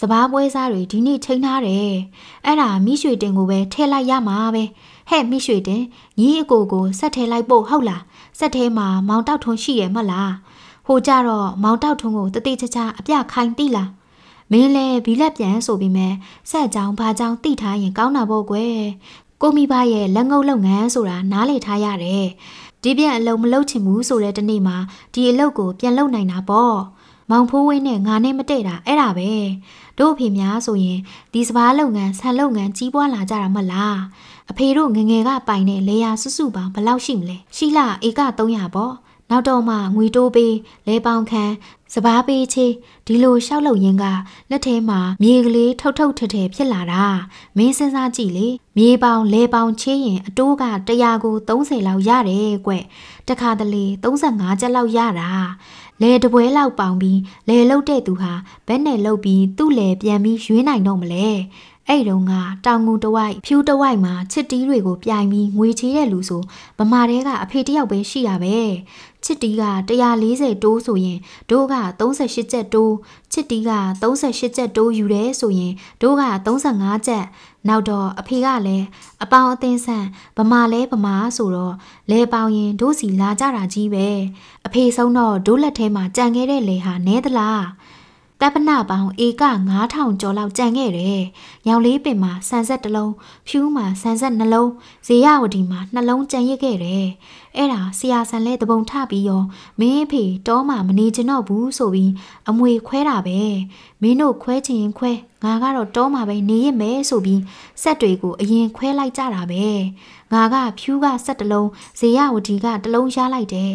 A: စပားပွဲစားတွေဒီနေ့ချိန်ထားတယ်။အဲ့ဒါမိရွှေတင်ကိုပဲထည့်လိုက်ရမှာပဲ။ဟဲ့မိရွှေတင်ညီအကိုကိုဆက်ထဲလိုက်ဖို့ဟုတ်လား။ဆက်ထဲမှာမောင်တောက်ထွန်းရှိရမလား။ဟိုကြတော့မောင်တောက်ထွန်းကိုတတိချာချာအပြခိုင်းတိလား။မင်းလဲဘီလက်ပြန်ဆိုပြီးမဲ့ဆက်ကြောင်ဘာကြောင်တိထားရင်ကောင်းတာပေါ့ကွယ်ကိုမိဘရဲ့လက်ငုပ်လုပ်ငန်းဆိုတာနားလေထားရတယ်ဒီပြန်အလုံးမလုပ်ချင်ဘူးဆိုတဲ့တနေ့မှာဒီအလုပ်ကိုပြန်လုပ်နိုင်တာပေါ့မောင်ဖိုးဝင်းနဲ့ငါနဲ့မတည့်တာအဲ့ဒါပဲတို့အဖေများဆိုရင်ဒီစပားလုပ်ငန်းဆန်လုပ်ငန်းကြီးပွားလာကြတာမလားအဖေတို့ငငယ်ကပိုင်တဲ့လေယာစုစုပေါင်းဘယ်လောက်ရှိမလဲရှိလားဧက300ပေါ့နောက်တော့မှငွေတိုးပေးလဲပေါင်ခန်းစပားပေးချေဒီလိုရှောက်လုပ်ရင်းကလက်ထဲမှာမြေကလေးထုတ်ထုတ်ထထဲဖြစ်လာတာမင်းစဉ်းစားကြည့်လေမြေပေါင်လဲပေါင်ချေးရင်အတိုးက100ကို30လောက်ရတယ်ကွတခါတလေ35ကျက်လောက်ရတာလဲတပွဲလောက်ပေါင်ပြီးလဲလုတ်တဲ့သူဟာဘယ်နဲ့လုတ်ပြီးသူ့လဲပြန်ပြီးရွေးနိုင်တော့မလဲအဲ့တုန်းကတောင်ငူတဝိုက်ဖြူတဝိုက်မှာချစ်တီးတွေကို ပြိုင်ပြီးငွေချေးတဲ့လူဆိုဗမာတဲကအဖေတယောက်ပဲရှိရပဲချစ်တီးက140တိုးဆိုရင်ဒို့က38ကျက်တိုးချစ်တီးက38ကျက်တိုးယူတယ်ဆိုရင်ဒို့က35ကျက် နောက်တော့အဖေကလည်းအပေါင်းအသင်းဆန်ဗမာလဲဗမာဆိုတော့လဲပေါင်ရင်ဒို့စီလာကြတာကြီးပဲအဖေဆုံးတော့ဒို့လက်ထဲမှာကြံခဲ့တဲ့လေဟာနဲသလားတပ်ပနပေါင်းဧက9000ကျော်လောက်ကျန်ခဲ့တယ်။ရောင်လေးပင်မှာဆန်ဆက်တစ်လုံး၊ဖြူးမှာဆန်ဆက်နှလုံး၊ဇေယဝတီမှာနှလုံးကျန်ရစ်ခဲ့တယ်။အဲ့ဒါဆရာဆန်လဲတပုံထပြီးရောမင်းအဖေတောမှာမနေချင်တော့ဘူးဆိုပြီးအမွေခွဲတာပဲ။မင်းတို့ခွဲချင်ရင်ခွဲငါကတော့တောမှာပဲနေရမယ်ဆိုပြီးစက်တွေကိုအရင်ခွဲလိုက်ကြတာပဲငါကဖြူးကစက်တလုံးဇေယဝတီကတလုံးရလိုက်တယ်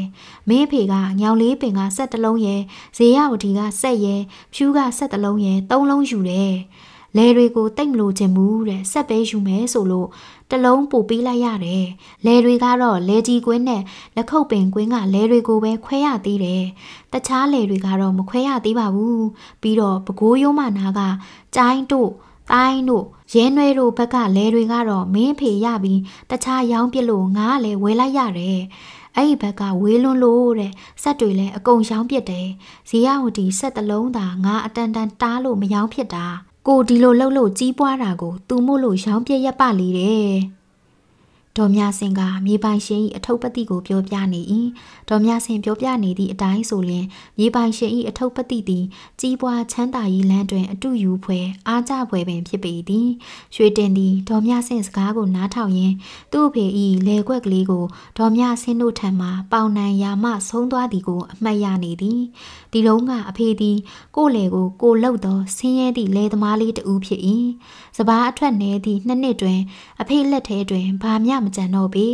A: မင်းဖေကညောင်လေးပင်ကစက်တလုံးရယ်ဇေယဝတီကစက်ရယ်ဖြူးကစက်တလုံးရယ်သုံးလုံးယူတယ်လဲတွေကိုတိတ်မလို့ခြင်းဘူးတဲ့ဆက်ပဲယူမယ်ဆိုလို့တလုံးပူပေးလိုက်ရတယ်။လဲတွေကတော့လဲကြီးကွင်းနဲ့လက်ခုပ်ပင်ကွင်းကလဲတွေကိုပဲခွဲရသေးတယ်။တခြားလဲတွေကတော့မခွဲရသေးပါဘူး။ပြီးတော့ပကိုးရုံးမနာကကျိုင်းတို့တိုင်းတို့ရဲနွဲတို့ဘက်ကလဲတွေကတော့မင်းဖေရပြီးတခြားရောင်းပစ်လို့ငါကလည်းဝဲလိုက်ရတယ်။အဲ့ဒီဘက်ကဝေးလွန်းလို့တဲ့ဆက်တွေလည်းအကုန်ရောင်းပစ်တယ်။ဇေယဝတီဆက်တလုံးသာငါအတန်တန်တားလို့မရောင်းဖြစ်တာကိုဒီလိုလှုပ်လို့ကြီးပွားတာကိုသူမို့လို့ရောင်းပြက်ရက်ပလေတယ်။ဒေါ်မြဆင်ကမြေပိုင်ရှင်၏အထုပ်ပတိကိုပြောပြနေ၏ဒေါ်မြဆင်ပြောပြနေသည့်အတိုင်းဆိုလျင်မြေပိုင်ရှင်၏အထုပ်ပတိသည် ကြီးပွားချမ်းသာ၏လမ်းတွင်အတူယူဖွယ်အားကြဖွယ်ပင်ဖြစ်ပေသည် ရွှေတင်သည်ဒေါ်မြဆင်စကားကိုနားထောင်ရင်းသူ့အဖေ၏လေကွက်ကလေးကိုဒေါ်မြဆင်တို့ထံမှ ပေါင်နံရာမဆုံးသွားသည်ကိုအမှတ်ရနေသည်ဒီလုံးကအဖေသည် ကိုလေကိုကိုလှုပ်သောဆင်းရဲသည့်လေသမားလေးတူဖြစ်၏စပားအထွက်နေသည့်နှစ်နှစ်တွင်အဖေလက်ထဲတွင်ဘာမျှမကြံတော့ပေ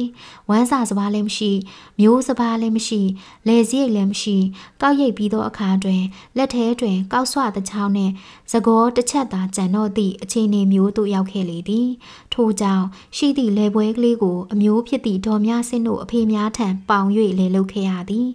A: ဝမ်းစာစပါးလည်းမရှိမျိုးစပါးလည်းမရှိ လေစရိတ်လည်းမရှိ ကောက်ရိပ်ပြီးသောအခါတွင်လက်ထဲတွင်ကောက်ဆွတစ်ချောင်းနှင့်သကောတစ်ချက်သာကြံတော့သည့်အခြေအနေမျိုးသို့ရောက်ခဲ့လေသည်ထို့ကြောင့်ရှိသည့်လေပွဲကလေးကိုအမျိုးဖြစ်သည့်ဒေါ်များစင်းတို့အဖေများထံပေါင်၍လေလုပ်ခဲ့ရသည်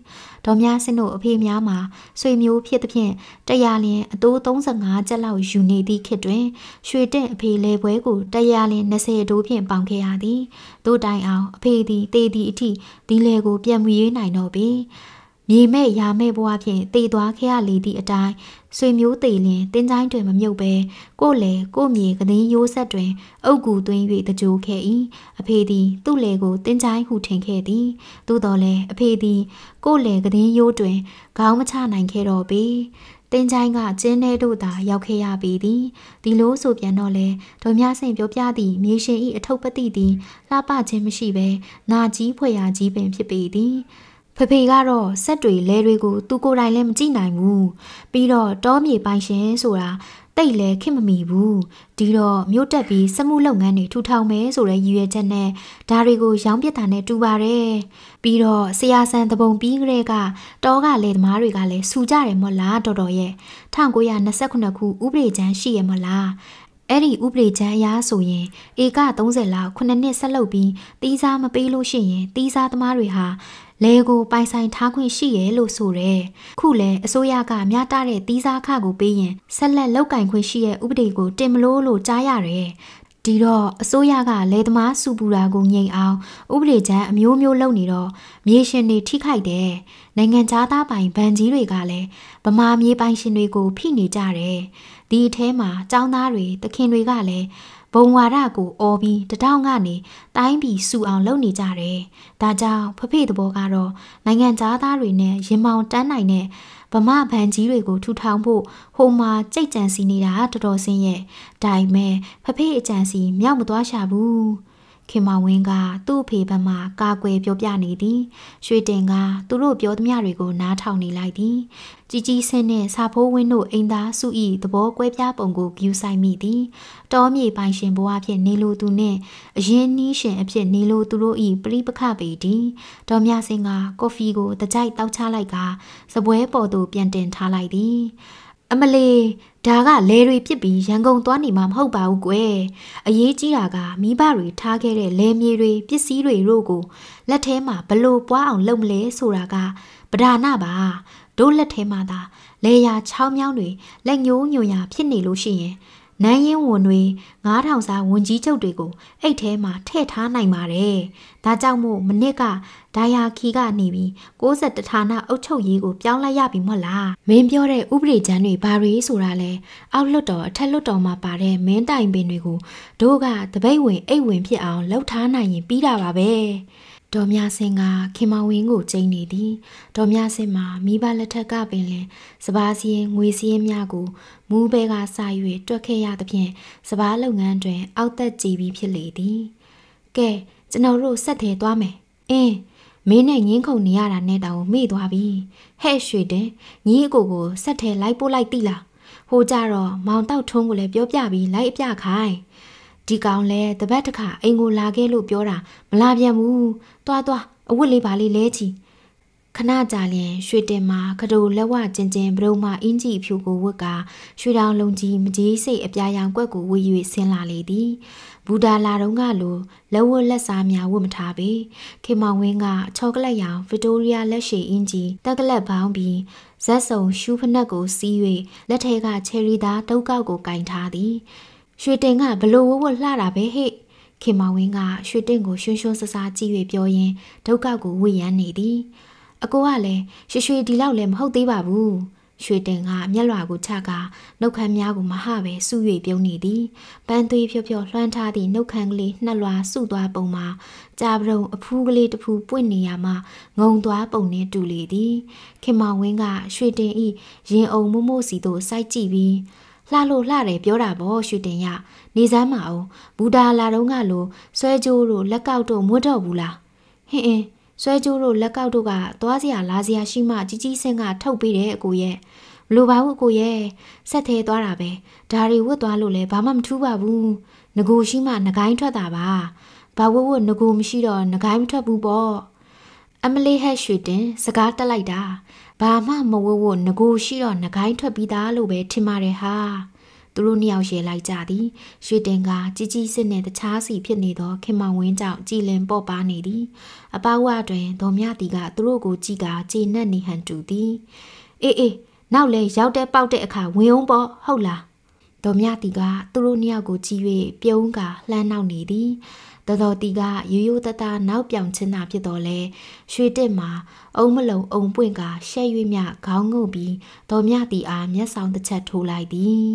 A: ဒေါ်များစင်းတို့အဖေများမှာဆွေမျိုးဖြစ်သဖြင့်တရားလျင်အတိုး35ကျက်လောက်ယူနေသည့်ခေတ်တွင်ရွှေတင့်အဖေလေပွဲကိုတရားလျင်20ဒိုးဖြင့်ပေါင်ခဲ့ရသည်တို့တိုင်အောင်အဖေသည်တေသည်အထိဒီလေကို ပြန်မွေးနိုင်တော့ပေမြေမဲ့ရာမဲ့ဘဝဖြင့်တည်သွားခဲ့ရလေသည့်အတိုင်းဆွေမျိုးသေးလင်တင်းချိုင်းတွင်မမြုပ်ပဲကို့လေကို့မြေကတင်းရိုးဆက်တွင် အုတ်ကူသွင်း၍တကြိုခဲ့၏အဖေသည်သူ့လေကိုတင်းချိုင်းဟုထင်ခဲ့သည်သို့တော်လည်းအဖေသည် ကို့လေကတင်းရိုးတွင်ခေါင်းမချနိုင်ခဲ့တော့ပေတင်းချိုင်းကကျင်းထဲသို့သာ ရောက်ခဲ့ရပေသည်ဒီလိုဆိုပြန်တော့လေဒေါ်မြဆင်ပြောပြသည့်မြေရှင်၏အထုပ်ပတိသည်လှပခြင်းမရှိဘဲနာကြီးဖွယ်ရာကြီးပင်ဖြစ်ပေသည်ဖဖေကတော့စက်တွေလဲတွေကိုသူကိုယ်တိုင်လည်းမကြည့်နိုင်ဘူးပြီးတော့တောမြေပိုင်ရှင်ဆိုတာတိတ်လဲခင်မမီဘူးဒီတော့မြို့တက်ပြီးစမှုလုပ်ငန်းတွေထူထောင်မယ်ဆိုတဲ့ရည်ရွယ်ချက်နဲ့ဒါတွေကိုရောင်းပြတာနဲ့တူပါတယ်ပြီးတော့ဆရာဆန်တပုံပြီးကလေးကတောကလေသမားတွေကလည်းစူကြတယ်မို့လားတော်တော်ရဲ့1928ခုဥပဒေချမ်းရှိရမို့လားအဲ့ဒီဥပဒေချမ်းအရဆိုရင်ဧက30လောက်9နှစ်ဆက်လုပ်ပြီးတီးစားမပေးလို့ရှိရင်တီးစားသမားတွေဟာလဲကိုပိုင်ဆိုင်ထားခွင့်ရှိရဲ့လို့ဆိုတယ်။ခုလဲအစိုးရကမျှတတဲ့တီးစားခကိုပေးရင်ဆက်လက်လောက်ကင်ခွင့်ရှိရဲ့ဥပဒေကိုတင်မလို့လို့ကြားရတယ်။ဒီတော့အစိုးရကလဲသမားစုပူတာကိုငြိမ်အောင်ဥပဒေချမ်းအမျိုးမျိုးလုပ်နေတော့မြေရှင်တွေထိခိုက်တယ်။နိုင်ငံသားသားပိုင်ဗန်ကြီးတွေကလည်းဗမာမြေပိုင်ရှင်တွေကိုဖိနေကြတယ်။ဒီအထဲမှာចောင်းသားတွေတခင်တွေကလည်းဘုံဝါဒကိုအော်ပြီးတထောင်ကနေတိုင်းပြည်စူအောင်လုပ်နေကြတယ်။ဒါကြောင့်ဖဖေ့သဘောကတော့နိုင်ငံသားသားတွေနဲ့ရင်မောင်တန်းနိုင်တဲ့ဗမာဗန်ကြီးတွေကိုထူထောင်ဖို့ဟိုမှာကြိတ်ကြံစီနေတာတော်တော်စင်းရဲ့။ဒါပေမဲ့ဖဖေ့အကြံစီမြောက်မသွားရှာဘူး။ခင်မဝင်းကသူ့အဖေဘက်မှကာကွယ်ပြောပြနေသည်ရွှေတင်ကသူတို့ပြောသမျှတွေကိုနားထောင်နေလိုက်သည်ជីជីဆင်းနဲ့စာဖိုးဝင်းတို့အိမ်သားစုဤသဘောကွဲပြားပုံကိုဂယူဆိုင်မိသည်တောမြေပိုင်ရှင်ဘဝဖြင့်နေလိုသူနှင့်အရင်နီးရှင်အဖြစ်နေလိုသူတို့ဤပြိပခပေသည်ဒေါ်မြဆင်းကကော်ဖီကိုတကြိုက်တောက်ချလိုက်ကစပွဲပေါ်သို့ပြန်တင်ထားလိုက်သည်အမလီဒါကလဲတွေပြစ်ပြီးရန်ကုန်သွားနေမှာမဟုတ်ပါဘူးကွယ်အရေးကြီးတာကမိဘတွေထားခဲ့တဲ့လဲမြေတွေပစ္စည်းတွေတို့ကိုလက်ထဲမှာဘလို့ပွားအောင်လုပ်မလဲဆိုတာကပဒါနာပါတို့လက်ထဲမှာသာလဲရာချောင်းမြောင်းတွေလက်ညိုးညွန်ရာဖြစ်နေလို့ရှိရင်နန်းရင်ဝန်တွေ9000စာဝန်ကြီးချုပ်တွေကိုအိတ်ထဲမှာထည့်ထားနိုင်ပါတယ်။ဒါကြောင့်မို့မနစ်ကဒါယာခီကနေပြီး61ဌာနအုပ်ချုပ်ရေးကိုပြောင်းလိုက်ရပြီမဟုတ်လား။မင်းပြောတဲ့ဥပဒေကျမ်းတွေဘာတွေဆိုတာလဲအောက်လွတ်တော်အထက်လွတ်တော်မှာပါတဲ့မင်းတိုင်ပင်တွေကိုတို့ကတပိတ်ဝင်အိတ်ဝင်ဖြစ်အောင်လှုပ်ထားနိုင်ရင်ပြီးတာပါပဲ။ဒေါ်မြဆင်ကခင်မဝင်းကိုကြိမ်နေသည်ဒေါ်မြဆင်မှာမိဘလက်ထက်ကပင်လင်စပားစည်းငွေစည်းများကိုမူးဘဲကစ၍တွက်ခဲ့ရသဖြင့်စပားလုပ်ငန်းတွင် အောက်သက်ကြည်ပြီးဖြစ်လေသည်ကဲကျွန်တော်တို့ဆက်သေးသွားမယ်အင်းမင်းနဲ့ငင်းခုန်နေရတာနဲ့တောင်မေ့သွားပြီဟဲ့ရွှေတင်ညီအကိုကိုဆက်ထဲလိုက်ပို့လိုက်တိလားဟိုကြတော့မောင်တောက်ထုံးကိုလည်းပြောပြပြီးလိုက်အပြခိုင်းဒီကောင်လဲတပတ်တစ်ခါအိမ်ကိုလာခဲ့လို့ပြောတာမလာပြန်ဘူး။သွားသွားအဝတ်လေးပါလေးလဲချီခဏကြာလျင်ရွှေတင်မှာကတိုလက်ဝကျင်ကျင်ဘရုံမအင်းကြီးဖြူကိုဝတ်ကာရွှေတောင်လုံးကြီးမကြီးစိတ်အပြာရောင်ကွက်ကိုဝေ၍ဆင်းလာလေသည်ဘူဒါလာတုန်းကလိုလက်ဝတ်လက်စားများဝတ်မထားပေခေမောင်ဝင်းကချောကလက်ရောင်ဗစ်တိုးရီးယားလက်ရှိအင်းကြီးတက်ကလက်ပေါင်းပြီးဇက်စုံ ရှူးဖနက်ကို စီး၍လက်ထဲကချယ်ရီသားတုပ်ကောက်ကိုကင်ထားသည်ရွှေတင်ကဘလို့ဝဝလှတာပဲဟဲ့ခင်မဝင်းကရွှေတင့်ကိုရွှွှွှွှွဆဆာကြည့်၍ပြောရင်းဒုက္ခကိုဝေယမ်းနေသည်အကိုကလည်းရွှေရွှေဒီလောက်လည်းမဟုတ်သေးပါဘူးရွှေတင်ကမျက်လွာကိုချကနှုတ်ခမ်းများကိုမဟပဲစု၍ပြုံးနေသည်ပန်းသွေးဖြော့ဖြော့လွှမ်းထားသည့်နှုတ်ခမ်းကလေးနှစ်လွာစုသွားပုံမှာကြာပရုံအဖူးကလေးတစ်ဖူးပွင့်နေရမှငုံသွားပုံနှင်းတူလေသည်ခင်မဝင်းကရွှေတင်ဤရင်အုံမို့မို့စီတို့စိုက်ကြည့်ပြီးလှလို့လှတယ်ပြောတာပေါ့ရှူတင်ရနေစမ်းမအောင်ဘူတာလာတော့ကလို့ဆွဲကြိုးတို့လက်ကောက်တို့မွတ်တော့ဘူးလားဟင်းအင်းဆွဲကြိုးတို့လက်ကောက်တို့ကသွားစရာလာစရာရှိမှကြီးကြီးဆင်းကထုတ်ပေးတယ်အကိုရဲ့မလိုပါဘူးအကိုရဲ့ဆက်သေးသွားတာပဲဒါတွေဝတ်သွားလို့လည်းဘာမှမထူးပါဘူးငကိုရှိမှငကိုင်းထွက်တာပါဘာဝတ်ဝတ်ငကိုမရှိတော့ငကိုင်းမထွက်ဘူးပေါ့အမလေးဟက်ရွှေတင် စကားတက်လိုက်တာဘာမှမဝတ်ဝတ်ငကိုရှိတော့ငကိုင်းထွက်ပြီးသားလို့ပဲထင်ပါတယ်ဟာသူတို့နှစ်ယောက်ရေလိုက်ကြသည်ရွှေတင်ကကြီးကြီးစစ်နှင့်တခြားစီဖြစ်နေသောခင်မဝင်းကြောင့်ကြည်လင်ပေါ့ပါနေသည် အပဝတွင်ဒေါ်မြတီကသူတို့ကိုကြည်ကကြေနက်နေဟန်တူသည် အေးအေးနောက်လဲရောက်တဲ့ပေါက်တဲ့အခါဝင်အောင်ပေါ့ဟုတ်လားဒေါ်မြတီကသူတို့နှစ်ယောက်ကိုကြည့်၍ပြုံးကလှမ်းနောက်နေသည်တော်တော်တီကရိုးရိုးသားသားနောက်ပြောင်ချင်းသာဖြစ်တော်လဲရွှေတက်မှာအုံမလုံအုံပွင့်က ရှက်ရွေ့မြခေါင်းငုပ်ပြီးတော်မြတီအားမျက်ဆောင်တစ်ချက်ထိုးလိုက်သည်